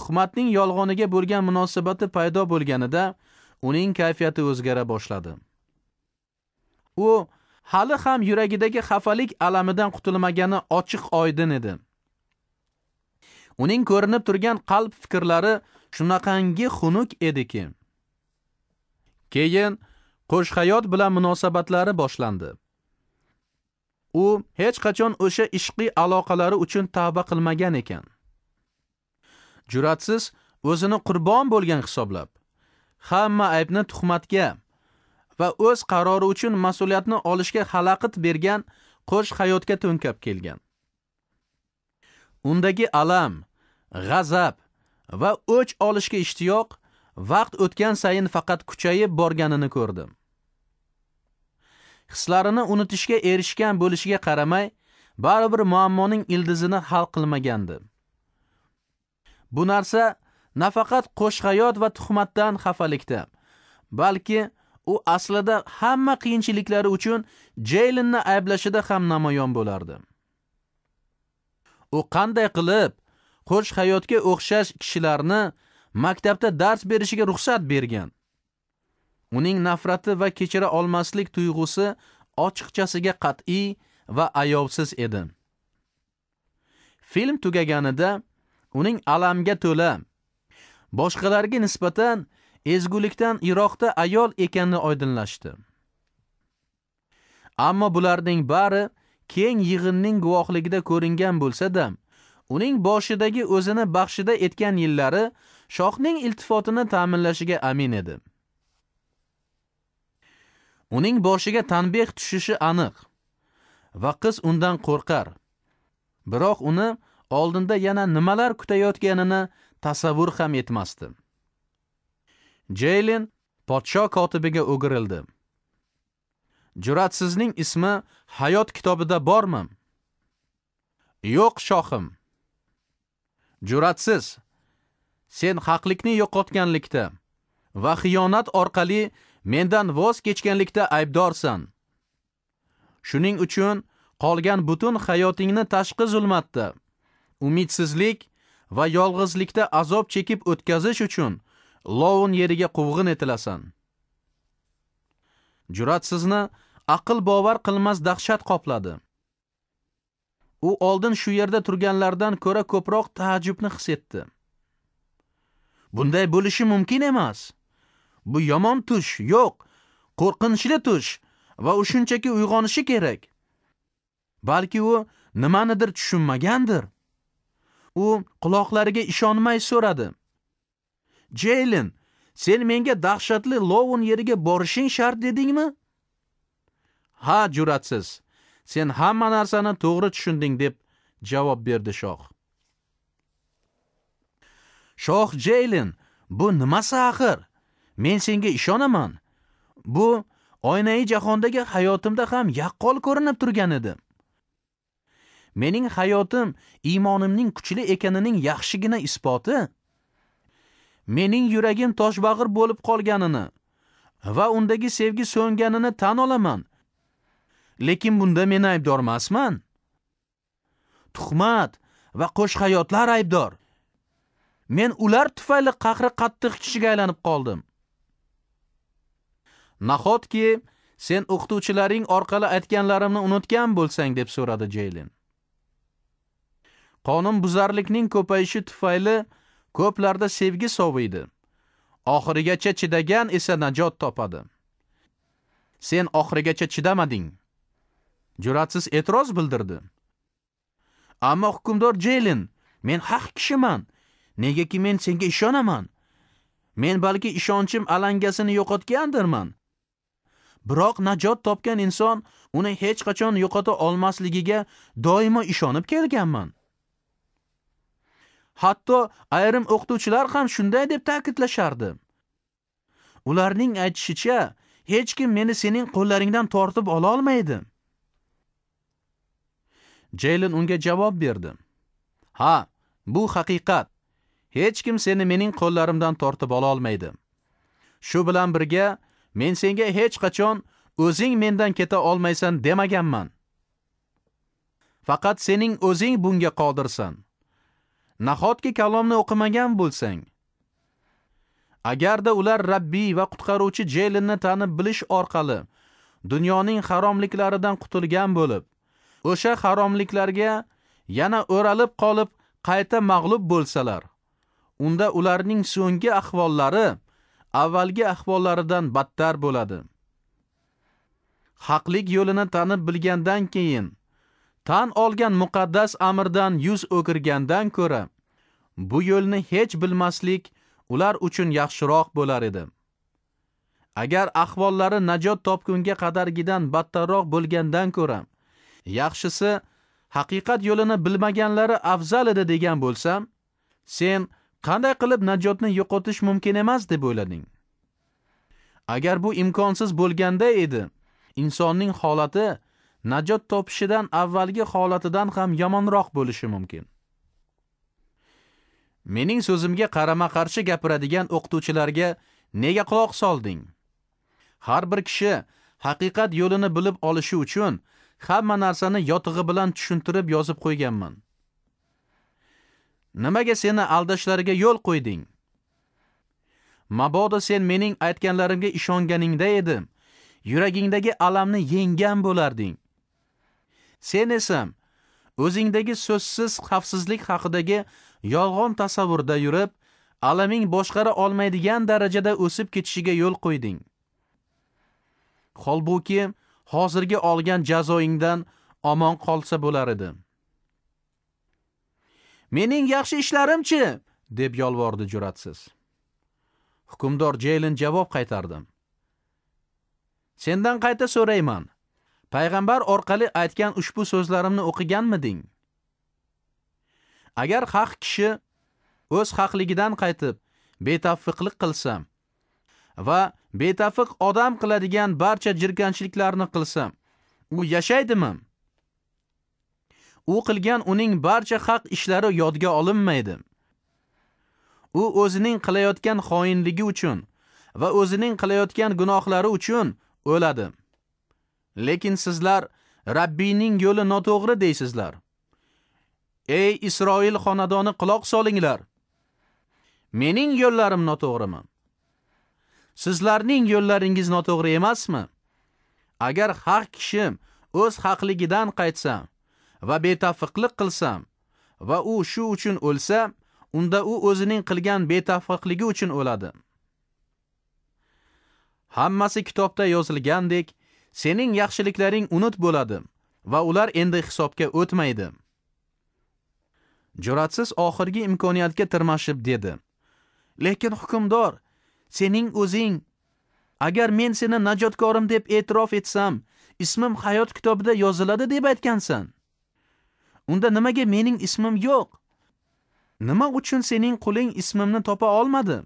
A: tuhmatning yolg'oniga bo'lgan munosabati paydo bo'lganida uning kayfiyati o'zgara boshladi u hali ham yuragidagi xafalik alamidan qutulmagani ochiq oydin edi uning ko'rinib turgan qalb fikrlari shunaqangi xunuk ediki keyin qo'sh hayot bilan munosabatlari boshlandi u hech qachon o'sha ishqiy aloqalari uchun tavba qilmagan ekan jur'atsiz o'zini qurbon bo'lgan hisoblab hamma aybni tuhmatga va o'z qarori uchun mas'uliyatni olishga xalaqit bergan qo'sh hayotga to'nkab kelgan. Undagi alam, g'azab va o'ch olishga ishtiyoq vaqt o'tgan sayin faqat kuchayib borganini ko'rdim. Hislarini unutishga erishgan bo'lishiga qaramay, baribir muammoning ildizini hal qilmagandi. Bu narsa nafaqat qo'shqayot va tuhmatdan xafalikda, balki u aslida hamma qiyinchiliklari uchun Jaylinni ayblashida ham namoyon bo'lardi. U qanday qilib qo'shqayotga o'xshash kishilarni maktabda dars berishiga ruxsat bergan? Uning nafrati va kechira olmaslik tuyg'usi ochiqchasiga qat'iy va ayovsiz edi. Film tugaganida uning alamga to'la boshqalarga nisbatan ezgulikdan iroqda ayol ekanini oydinlashdi. Ammo bularning bari keng yig'inning guvohligida ko'ringan bo'lsa-da, uning boshidagi o'zini baxshida etgan yillari shohning iltifotini ta'minlashiga amin edi. Uning boshiga tanbeh tushishi aniq va qiz undan qo'rqar. Biroq uni oldinda yana nimalar kutayotganini tasavvur ham etmasdi Jaylin podsho kotibiga o'girildi jur'atsizning ismi hayot kitobida bormi yo'q shohim jur'atsiz sen haqlikni yo'qotganlikda va xiyonat orqali mendan voz kechganlikda aybdorsan shuning uchun qolgan butun hayotingni tashqi zulmatda umidsizlik va yolg'izlikda azob chekib o'tkazish uchun lovun yeriga quvg'in etilasan. Jurat sizni aql bovar qilmas dahshat qopladi. U oldin shu yerda turganlardan ko'ra ko'proq taajjubni his etdi. Bunday bo'lishi mumkin emas. Bu yomon tush, yo'q, qo'rqinchli tush va u shunchaki uyg'onishi kerak. Balki u nimanidir tushunmagandir. U quloqlariga ishonmay so'radi. jeylin sen menga dahshatli Lovun yeriga borishing shart dedingmi? Ha, juratsiz. Sen hamma narsani to'g'ri tushunding deb javob berdi shoh. Shoh jeylin bu nimasi axir? Men senga ishonaman. Bu oynai jahondagi hayotimda ham yaqqol ko'rinib turgan edi. Mening hayotim iymonimning kuchli ekanining yaxshigina isboti mening yuragim toshbag'ir bo'lib qolganini va undagi sevgi so'nganini tan olaman. Lekin bunda men aybdor emasman. Tuhmat va hayotlar aybdor. Men ular tufayli qahri qattiq kishiga aylanib qoldim. Nahotki sen o'qituvchilaring orqali aytganlarimni unutgan bo'lsang deb so'radi Jeylin. qonunbuzarlikning ko'payishi tufayli ko'plarda sevgi soviydi. Oxirigacha chidagan esa najot topadi. Sen oxirigacha chidamading. Juratsiz e'tiroz bildirdi. Ammo hukmdor jeylin men haq kishiman. Negaki men senga ishonaman. Men balki ishonchim alangasini yo'qotgandirman. Biroq najot topgan inson uni hech qachon yo'qota olmasligiga doimo ishonib kelganman. Hatto ayrim o'qituvchilar ham shunday deb ta'kidlashardi. Ularning aytishicha, hech kim meni sening qo'llaringdan tortib ola olmaydi. Jaylin unga javob berdi. Ha, bu haqiqat. Hech kim seni mening qo'llarimdan tortib ola olmaydi. Shu bilan birga men senga hech qachon o'zing mendan keta olmaysan demaganman. Faqat sening o'zing bunga qodirsan. Nahotki kalomni o'qimagan bo'lsang. Agarda ular Rabbiy va qutqaruvchi Jelinni tanib bilish orqali dunyoning haromliklaridan qutulgan bo'lib, o'sha haromliklarga yana o'ralib qolib qayta mag'lub bo'lsalar, unda ularning so'nggi ahvollari avvalgi ahvollaridan battar bo'ladi. Haqlik yo'lini tanib bilgandan keyin tan olgan muqaddas amirdan yuz o'girgandan ko'ra bu yo'lni hech bilmaslik ular uchun yaxshiroq bo'lar edi. Agar ahvollari najot topgunga qadargidan battarroq bo'lgandan ko'ra, yaxshisi haqiqat yo'lini bilmaganlari afzal edi degan bo'lsam, sen qanday qilib najotni yo'qotish mumkin emas deb o'ylading. Agar bu imkonsiz bo'lganda edi, insonning holati najot topishidan avvalgi holatidan ham yomonroq bo'lishi mumkin mening so'zimga qarama qarshi gapiradigan o'qituvchilarga nega quloq solding har bir kishi haqiqat yo'lini bilib olishi uchun hamma narsani yotig'i bilan tushuntirib yozib qo'yganman nimaga seni aldashlariga yo'l qo'yding mabodo sen mening aytganlarimga ishonganingda edim yuragingdagi alamni yenggan bo'larding Sen esa o'zingdagi so'zsiz xavfsizlik haqidagi yolg'on tasavvurda yurib, alaming boshqara olmaydigan darajada o'sib ketishiga yo'l qo'yding. Holbuki, hozirgi olgan jazoingdan omon qolsa bo'lar edi. Mening yaxshi ishlarimchi, deb yolvordi juratsiz. Hukmdor jeylin javob qaytardi. Sendan qayta so'rayman. payg'ambar orqali aytgan ushbu so'zlarimni o'qiganmiding agar haq kishi o'z haqligidan qaytib betafiqlik qilsa va betafiq odam qiladigan barcha jirkanchliklarni qilsa u yashaydimi u qilgan uning barcha haq ishlari yodga olinmaydi u o'zining qilayotgan xoinligi uchun va o'zining qilayotgan gunohlari uchun o'ladi Lekin sizlar Rabbining yo'li noto'g'ri deysizlar. Ey Isroil xonadoni quloq solinglar. Mening yo'llarim noto'g'rimi? Sizlarning yo'llaringiz noto'g'ri emasmi? Agar haq kishim o'z haqligidan qaytsam va betafiqlik qilsam va u shu uchun o'lsa, unda u o'zining qilgan betafiqligi uchun o'ladi. Hammasi kitobda yozilgandek sening yaxshiliklaring unut bo'ladi va ular endi hisobga o'tmaydi jur'atsiz oxirgi imkoniyatga tirmashib dedi lekin hukmdor sening o'zing agar men seni najotkorim deb e'tirof etsam ismim hayot kitobida yoziladi deb aytgansan unda nimaga mening ismim yo'q nima uchun sening quling ismimni topa olmadi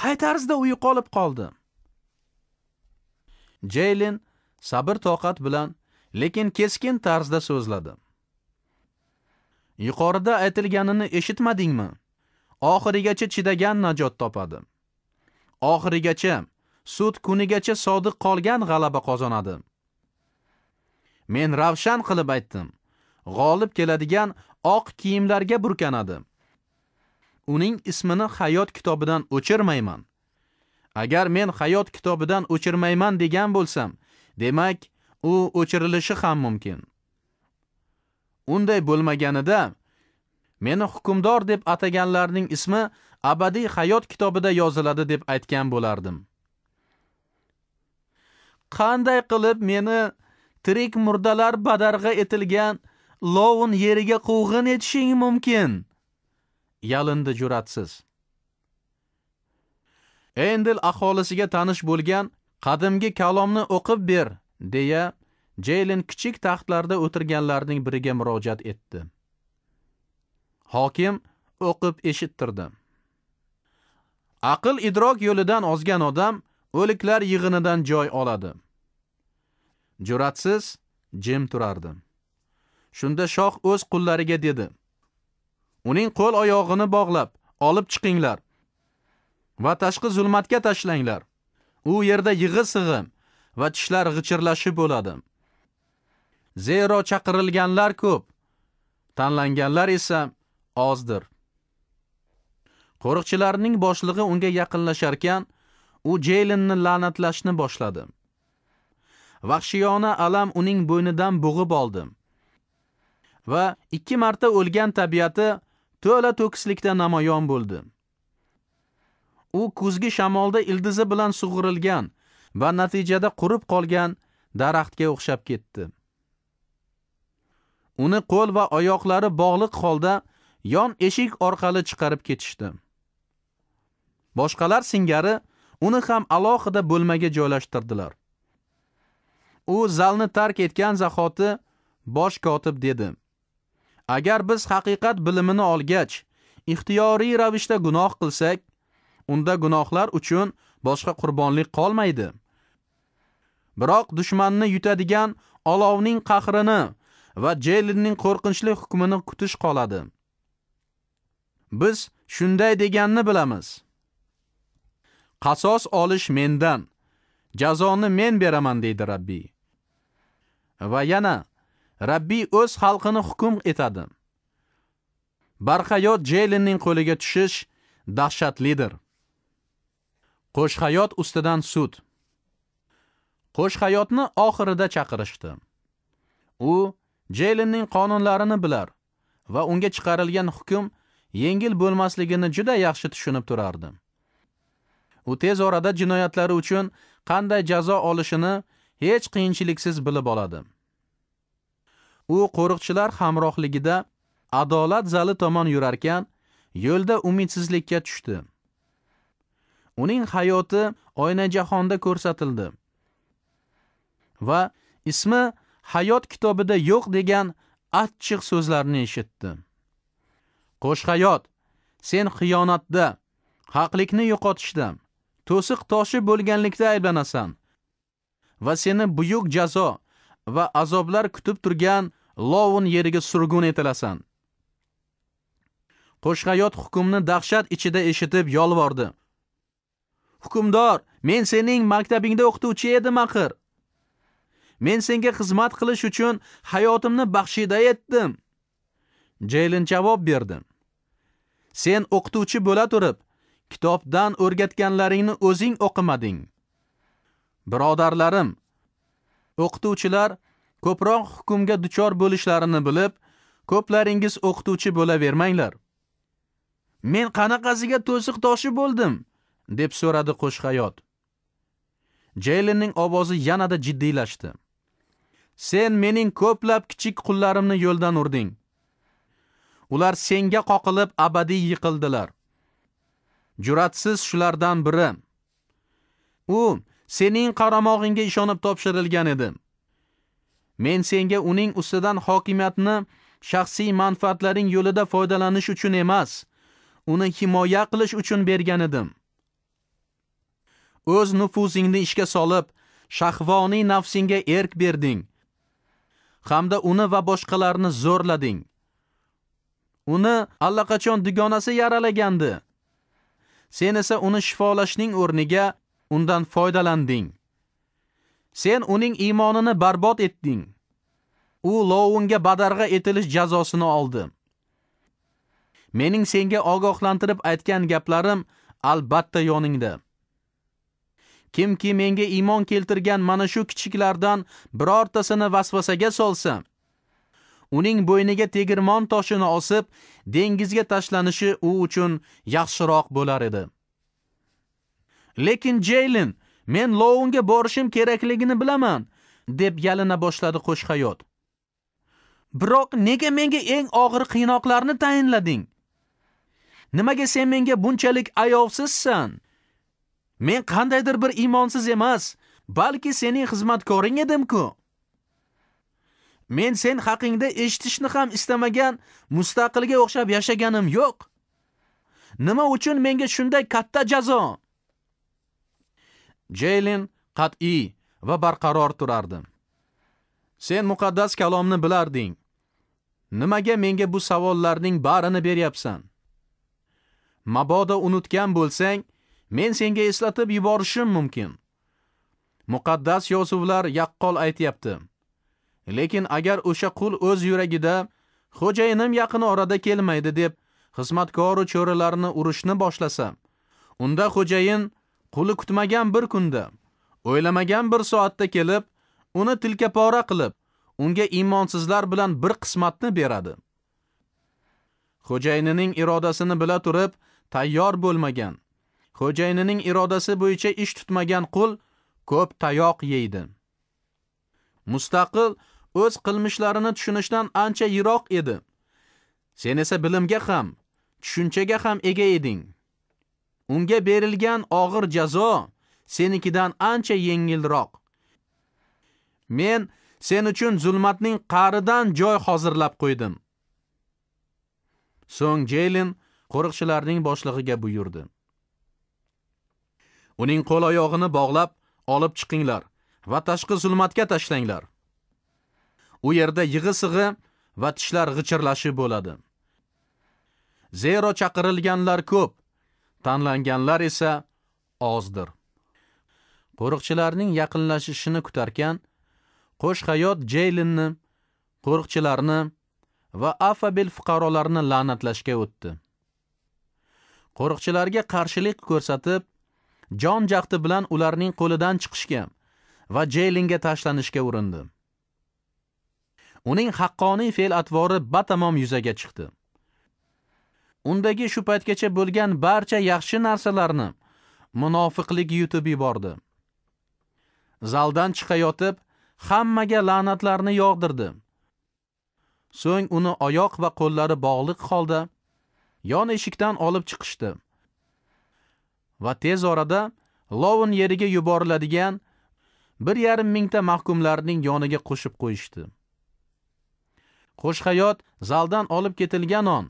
A: qay tarzda qoldim. Jaylin sabr toqat bilan, lekin keskin tarzda so'zladi. Yuqorida aytilganini eshitmadingmi? Oxirigacha chidagan najot topadi. Oxirigacha sud kunigacha sodiq qolgan g'alaba qozonadi. Men ravshan qilib aytdim. G'olib keladigan oq kiyimlarga burkanadi. Uning ismini hayot kitobidan o'chirmayman. Agar men hayot kitobidan o'chirmayman degan bo'lsam, demak, u o'chirilishi ham mumkin. Unday bo'lmaganida meni hukmdor deb ataganlarning ismi abadiy hayot kitobida yoziladi deb aytgan bo'lardim. Qanday qilib meni tirik murdalar badarg'a etilgan lovun yeriga quvg'in etishing mumkin? Yalindi juratsiz. Endil aholisiga tanish bo'lgan qadimgi kalomni o'qib ber, deya Jeylen kichik taxtlarda o'tirganlarning biriga murojaat etdi. Hokim o'qib eshittirdi. Aql idrok yo'lidan ozgan odam o'liklar yig'inidan joy oladi. Juratsiz jim turardi. Shunda shoh o'z qullariga dedi: Uning qo'l oyog'ini bog'lab, olib chiqinglar. va tashqi zulmatga tashlanglar. U yerda yig'i sig'im va tishlar g'ichirlashi bo'ladi. Zero chaqirilganlar ko'p, tanlanganlar esa ozdir. Qo'riqchilarning boshlig'i unga yaqinlashar ekan, u Jaylinni la'natlashni boshladi. Vahshiyona alam uning bo'ynidan bug'ib oldi. Va ikki marta o'lgan tabiati to'la to'kislikda namoyon bo'ldi. u kuzgi shamolda ildizi bilan sug'urilgan va natijada qurib qolgan daraxtga o'xshab ketdi uni qo'l va oyoqlari bog'liq holda yon eshik orqali chiqarib ketishdi boshqalar singari uni ham alohida bo'lmaga joylashtirdilar u zalni tark etgan zahoti bosh kotib dedi agar biz haqiqat bilimini olgach ixtiyoriy ravishda gunoh qilsak unda gunohlar uchun boshqa qurbonlik qolmaydi. Biroq dushmanni yutadigan olovning qahrini va Jelinning qo'rqinchli hukmini kutish qoladi. Biz shunday deganni bilamiz. Qasos olish mendan, jazoni men beraman deydi Rabbiy. Va yana Rabbiy o'z xalqini hukm etadi. Barqayot Jelinning qo'liga tushish dahshatlidir. qo'shhayot ustidan sud qo'shhayotni oxirida chaqirishdi u jeylinning qonunlarini bilar va unga chiqarilgan hukm yengil bo'lmasligini juda yaxshi tushunib turardi u tez orada jinoyatlari uchun qanday jazo olishini hech qiyinchiliksiz bilib oladi u qo'riqchilar hamrohligida adolat zali tomon yurarkan yo'lda umidsizlikka tushdi uning hayoti jahonda ko'rsatildi va ismi hayot kitobida yo'q degan achchiq so'zlarni eshitdi qo'sh hayot sen xiyonatda haqlikni yo'qotishda to'siq toshi bo'lganlikda ayblanasan va seni buyuk jazo va azoblar kutib turgan lovun yeriga surgun etilasan qo'shqayot hukmni dahshat ichida eshitib yolvordi Hukmdor, men sening maktabingda o'qituvchi edim axir. Men senga xizmat qilish uchun hayotimni baxshida etdim. jeylin javob berdi. Sen o'qituvchi bo'la turib, kitobdan o'rgatganlaringni o'zing o'qimading. Birodarlarim, o'qituvchilar ko'proq hukmga duchor bo'lishlarini bilib, ko'plaringiz o'qituvchi bo'lavermanglar. Men qanaqasiga to'siq toshi bo'ldim? deb so'radi qo'shhayot jeylinning ovozi yanada jiddiylashdi sen mening ko'plab kichik qullarimni yo'ldan urding ular senga qoqilib abadiy yiqildilar jur'atsiz shulardan biri u sening qaramog'ingga ishonib topshirilgan edi men senga uning ustidan hokimiyatni shaxsiy manfaatlaring yo'lida foydalanish uchun emas uni himoya qilish uchun bergan edim o'z nufuzingni ishga solib, shahvoniy nafsingga erk berding hamda uni va boshqalarni zo'rlading. Uni allaqachon dugonasi yaralagandi. Sen esa uni shifolashning o'rniga undan foydalanding. Sen uning iymonini barbod etding. U lovunga badarg'a etilish jazosini oldi. Mening senga ogohlantirib aytgan gaplarim albatta yoningda. Kimki menga iymon keltirgan mana shu kichiklardan birortasini vasvasaga solsa, uning bo'yniga tegirmon toshini osib, dengizga tashlanishi u uchun yaxshiroq bo'lar edi. Lekin Jaylin, men Lounga borishim kerakligini bilaman, deb yalina boshladi qo'shqayot. Biroq nega menga eng og'ir qiynoqlarni tayinlading? Nimaga sen menga bunchalik ayovsizsan? Men qandaydir bir iymonsiz emas, balki sening xizmatkoring edim-ku. Men sen haqingda eshitishni ham istamagan, mustaqilga o'xshab yashaganim yo'q. Nima uchun menga shunday katta jazo? Jaylen qat'iy va barqaror turardi. Sen muqaddas kalomni bilarding. Nimaga menga bu savollarning barini beryapsan? Mabodo unutgan bo'lsang, men senga eslatib yuborishim mumkin. Muqaddas yozuvlar yaqqol aytibdi. Lekin agar o'sha qul o'z yuragida xo'jayinim yaqin orada kelmaydi deb xizmatkoru cho'rilarni urishni boshlasa, unda xo'jayin quli kutmagan bir kunda, o'ylamagan bir soatda kelib, uni tilkapora qilib, unga imonsizlar bilan bir qismatni beradi. Xo'jayinining irodasini bila turib, tayyor bo'lmagan Xo'jayinining irodasi bo'yicha ish tutmagan qul ko'p tayoq yeydi. Mustaqil o'z qilmishlarini tushunishdan ancha yiroq edi. Sen esa bilimga ham, tushunchaga ham ega eding. Unga berilgan og'ir jazo senikidan ancha yengilroq. Men sen uchun zulmatning qaridan joy hozirlab qo'ydim. So'ng Jelen qo'riqchilarning boshlig'iga buyurdi: uning qo'l oyog'ini bog'lab olib chiqinglar va tashqi zulmatga tashlanglar. U yerda yig'i-sig'i va tishlar g'ichirlashi bo'ladi. Zero chaqirilganlar ko'p, tanlanganlar esa ozdir. Qo'riqchilarning yaqinlashishini kutarkan, qo'sh hayot Jeylinni, qo'riqchilarni va afabel fuqarolarni la'natlashga o'tdi. Qo'riqchilarga qarshilik ko'rsatib, jon jahdi bilan ularning qo'lidan chiqishga va jeylinga tashlanishga urindi uning haqqoniy fe'l atvori batamom yuzaga chiqdi undagi shu paytgacha bo'lgan barcha yaxshi narsalarni munofiqlik yutib yubordi zaldan chiqayotib hammaga la'natlarni yog'dirdi so'ng uni oyoq va qo'llari bog'liq holda yon eshikdan olib chiqishdi va tez orada Lovon yeriga yuboriladigan 1.5 mingta mahkumlarning yoniga qo'shib qo'yishdi. Qo'shhayot zaldan olib ketilgan on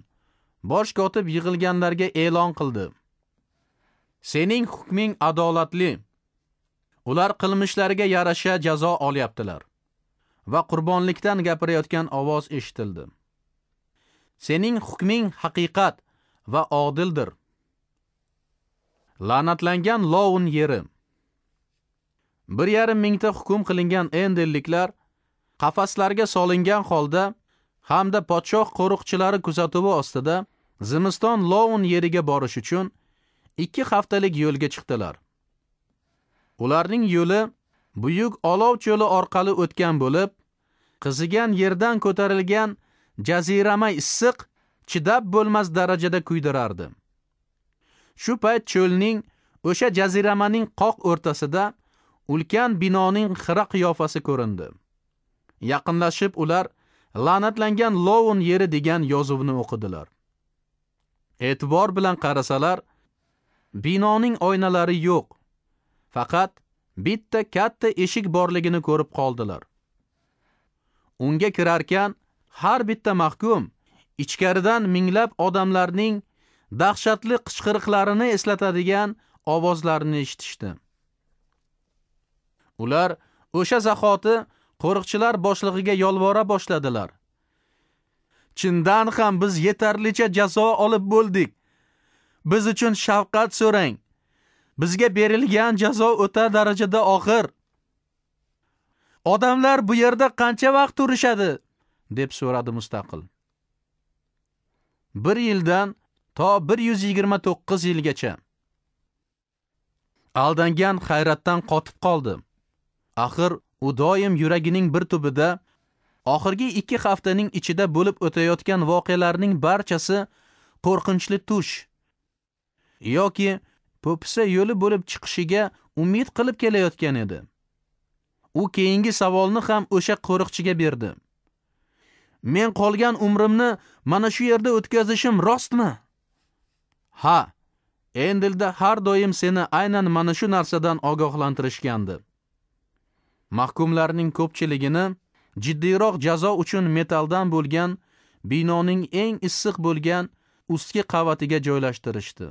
A: bosh kotib yig'ilganlarga e'lon qildi. Sening hukming adolatli. Ular qilmishlariga yarasha jazo olyaptilar. Va qurbonlikdan gapirayotgan ovoz eshitildi. Sening hukming haqiqat va odildir. La'natlangan Lovun yeri. 1.5 mingta hukm qilingan endelliklar qafaslarga solingan holda hamda podshoh qo'riqchilari kuzatuvi ostida Zimiston Lovun yeriga borish uchun 2 haftalik yo'lga chiqdilar. Ularning yo'li buyuk olov cho'li orqali o'tgan bo'lib, qizigan yerdan ko'tarilgan jazirama issiq chidab bo'lmas darajada kuydirardi. Shu payt cho'lning o'sha jaziramaning qoq o'rtasida ulkan binoning xira qiyofasi ko'rindi. Yaqinlashib ular la'natlangan Lovun yeri degan yozuvni o'qidilar. E'tibor bilan qarasalar, binoning oynalari yo'q. Faqat bitta katta eshik borligini ko'rib qoldilar. Unga kirarkan har bitta mahkum ichkaridan minglab odamlarning dahshatli qichqiriqlarini eslatadigan ovozlarni eshitishdi. Ular o'sha zahoti qo'riqchilar boshlig'iga yolvora boshladilar. Chindan ham biz yetarlicha jazo olib bo'ldik. Biz uchun shafqat so'rang. Bizga berilgan jazo o'ta darajada og'ir. Odamlar bu yerda qancha vaqt turishadi? deb so'radi mustaqil. Bir yildan to 129 yilgacha. Aldangan hayratdan qotib qoldi. Axir u doim yuragining bir tubida oxirgi 2 haftaning ichida bo'lib o'tayotgan voqealarning barchasi qo'rqinchli tush yoki po'pisa yo'li bo'lib chiqishiga umid qilib kelayotgan edi. U keyingi savolni ham o'sha qo'riqchiga berdi. Men qolgan umrimni mana shu yerda o'tkazishim rostmi? Ha, endilda har doim seni aynan mana shu narsadan ogohlantirishgandi. Mahkumlarning ko'pchiligini jiddiyroq jazo uchun metaldan bo'lgan binoning eng issiq bo'lgan ustki qavatiga joylashtirishdi.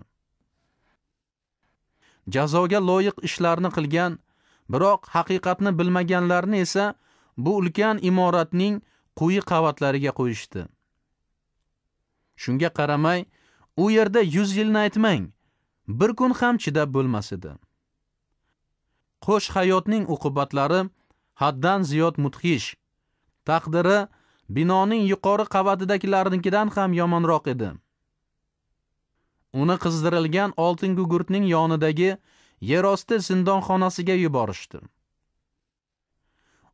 A: Jazoga loyiq ishlarni qilgan, biroq haqiqatni bilmaganlarni esa bu ulkan imoratning quyi qavatlariga qo'yishdi. Shunga qaramay, u yerda 100 yilni aytmang, bir kun ham chidab bo'lmas edi. Qo'sh hayotning uqubatlari haddan ziyod mudhish. Taqdiri binoning yuqori qavatidagilarnikidan ham yomonroq edi. Uni qizdirilgan oltin gugurtning yonidagi yerosti zindonxonasiga yuborishdi.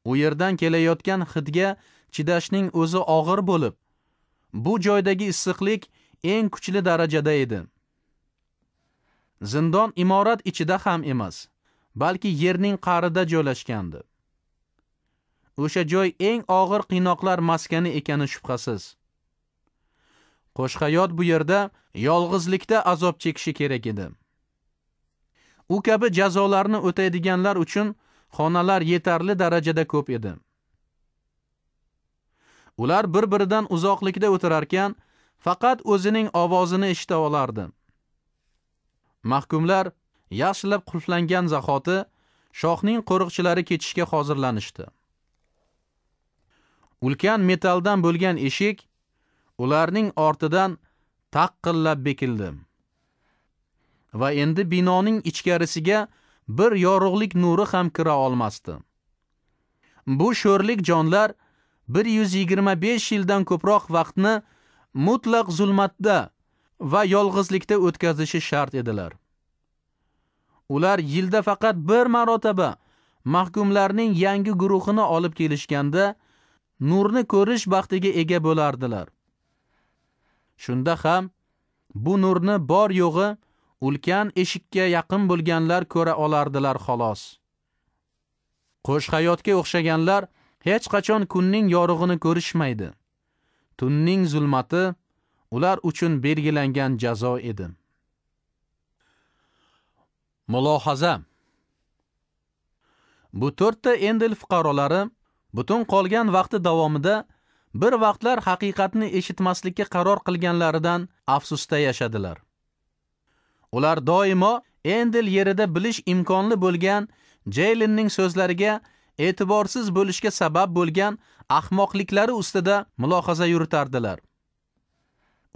A: U yerdan kelayotgan hidga chidashning o'zi og'ir bo'lib, bu joydagi issiqlik eng kuchli darajada edi zindon imorat ichida ham emas balki yerning qa'rida joylashgandi o'sha joy eng og'ir qiynoqlar maskani ekani shubhasiz qo'shqayot bu yerda yolg'izlikda azob chekishi kerak edi u kabi jazolarni o'taydiganlar uchun xonalar yetarli darajada ko'p edi ular bir biridan uzoqlikda o'tirar ekan, faqat o'zining ovozini eshita olardi. Mahkumlar yaxshilab qulflangan zahoti shohning qo'riqchilari ketishga hozirlanishdi. Ulkan metaldan bo'lgan eshik ularning ortidan taqqillab bekildi. Va endi binoning ichkarisiga bir yorug'lik nuri ham kira olmasdi. Bu sho'rlik jonlar 125 yildan ko'proq vaqtni mutlaq zulmatda va yolg'izlikda o'tkazishi shart edilar. Ular yilda faqat bir marotaba mahkumlarning yangi guruhini olib kelishganda nurni ko'rish baxtiga ega bo'lardilar. Shunda ham bu nurni bor yo'g'i ulkan eshikka yaqin bo'lganlar ko'ra olardilar xolos. Qo'sh hayotga o'xshaganlar hech qachon kunning yorug'ini ko'rishmaydi. tunning zulmati ular uchun belgilangan jazo edi mulohaza bu to'rtta endil fuqarolari butun qolgan vaqti davomida bir vaqtlar haqiqatni eshitmaslikka qaror qilganlaridan afsusda yashadilar ular doimo endil yerida bilish imkonli bo'lgan jeylinning so'zlariga e'tiborsiz bo'lishga sabab bo'lgan ahmoqliklari ustida mulohaza yuritardilar.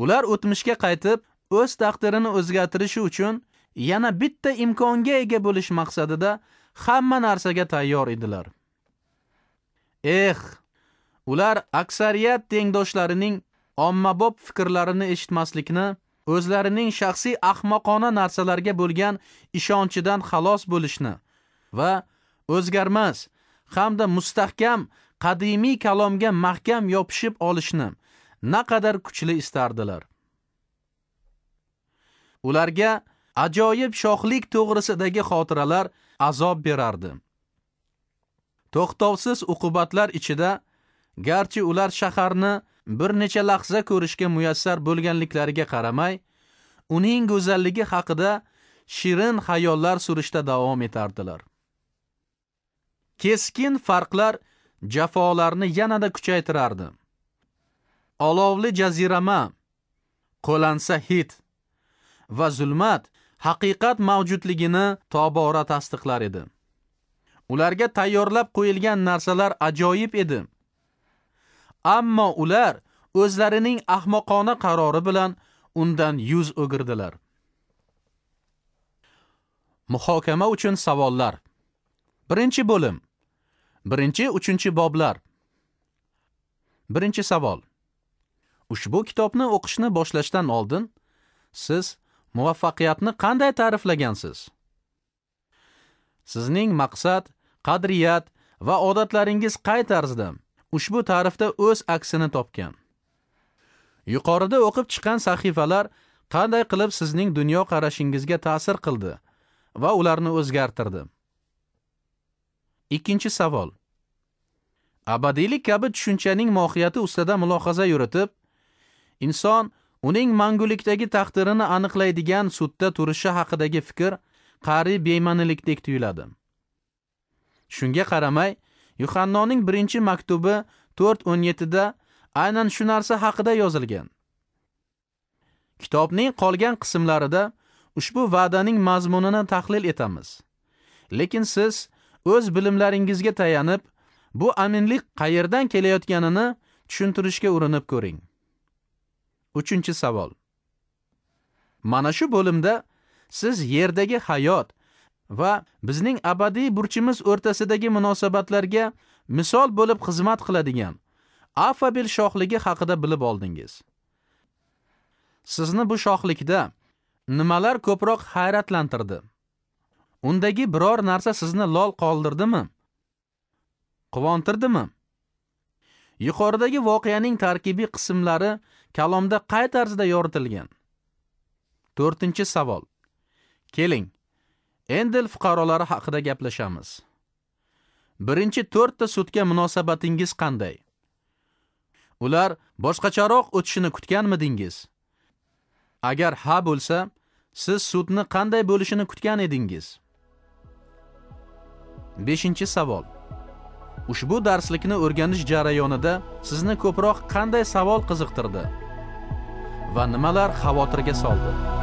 A: Ular o'tmishga qaytib, o'z taqdirini o'zgartirishi uchun yana bitta imkonga ega bo'lish maqsadida hamma narsaga tayyor edilar. Eh, ular aksariyat tengdoshlarining ommabop fikrlarini eshitmaslikni, o'zlarining shaxsiy ahmoqona narsalarga bo'lgan ishonchidan xalos bo'lishni va o'zgarmas hamda mustahkam qadimiy kalomga mahkam yopishib olishni naqadar kuchli istardilar. Ularga ajoyib shohlik to'g'risidagi xotiralar azob berardi. To'xtovsiz uqubatlar ichida garchi ular shaharni bir necha lahza ko'rishga muyassar bo'lganliklariga qaramay, uning go'zalligi haqida shirin xayollar surishda davom etardilar. Keskin farqlar jafolarni yanada kuchaytirardi olovli jazirama qo'lansa hit va zulmat haqiqat mavjudligini tobora tasdiqlar edi ularga tayyorlab qo'yilgan narsalar ajoyib edi ammo ular o'zlarining ahmoqona qarori bilan undan yuz o'girdilar muhokama uchun savollar birinchi bo'lim birinchi uchinchi boblar birinchi savol ushbu kitobni o'qishni boshlashdan oldin siz muvaffaqiyatni qanday ta'riflagansiz sizning maqsad qadriyat va odatlaringiz qay tarzda ushbu ta'rifda o'z aksini topgan yuqorida o'qib chiqqan sahifalar qanday qilib sizning dunyoqarashingizga ta'sir qildi va ularni o'zgartirdi Ikkinchi savol. Abadiylik kabi tushunchaning mohiyati ustida mulohaza yuritib, inson uning mangulikdagi taqdirini aniqlaydigan sudda turishi haqidagi fikr qari bemanilikdek tuyuladi. Shunga qaramay, Yuhannoning birinchi maktubi 4:17 da aynan shu narsa haqida yozilgan. Kitobning qolgan qismlarida ushbu va'daning mazmunini tahlil etamiz. Lekin siz o'z bilimlaringizga tayanib, bu aminlik qayerdan kelayotganini tushuntirishga urinib ko'ring. 3 savol. Mana shu bo'limda siz yerdagi hayot va bizning abadiy burchimiz o'rtasidagi munosabatlarga misol bo'lib xizmat qiladigan Afabil shohligi haqida bilib oldingiz. Sizni bu shohlikda nimalar ko'proq hayratlantirdi? undagi biror narsa sizni lol qoldirdimi quvontirdimi yuqoridagi voqeaning tarkibiy qismlari kalomda qay tarzda yoritilgan 4 savol keling endel fuqarolari haqida gaplashamiz 1-4ta sudga munosabatingiz qanday ular boshqacharoq o'tishini kutganmidingiz agar ha bo'lsa siz sudni qanday bo'lishini kutgan edingiz beshinchi savol ushbu darslikni o'rganish jarayonida sizni ko'proq qanday savol qiziqtirdi va nimalar xavotirga soldi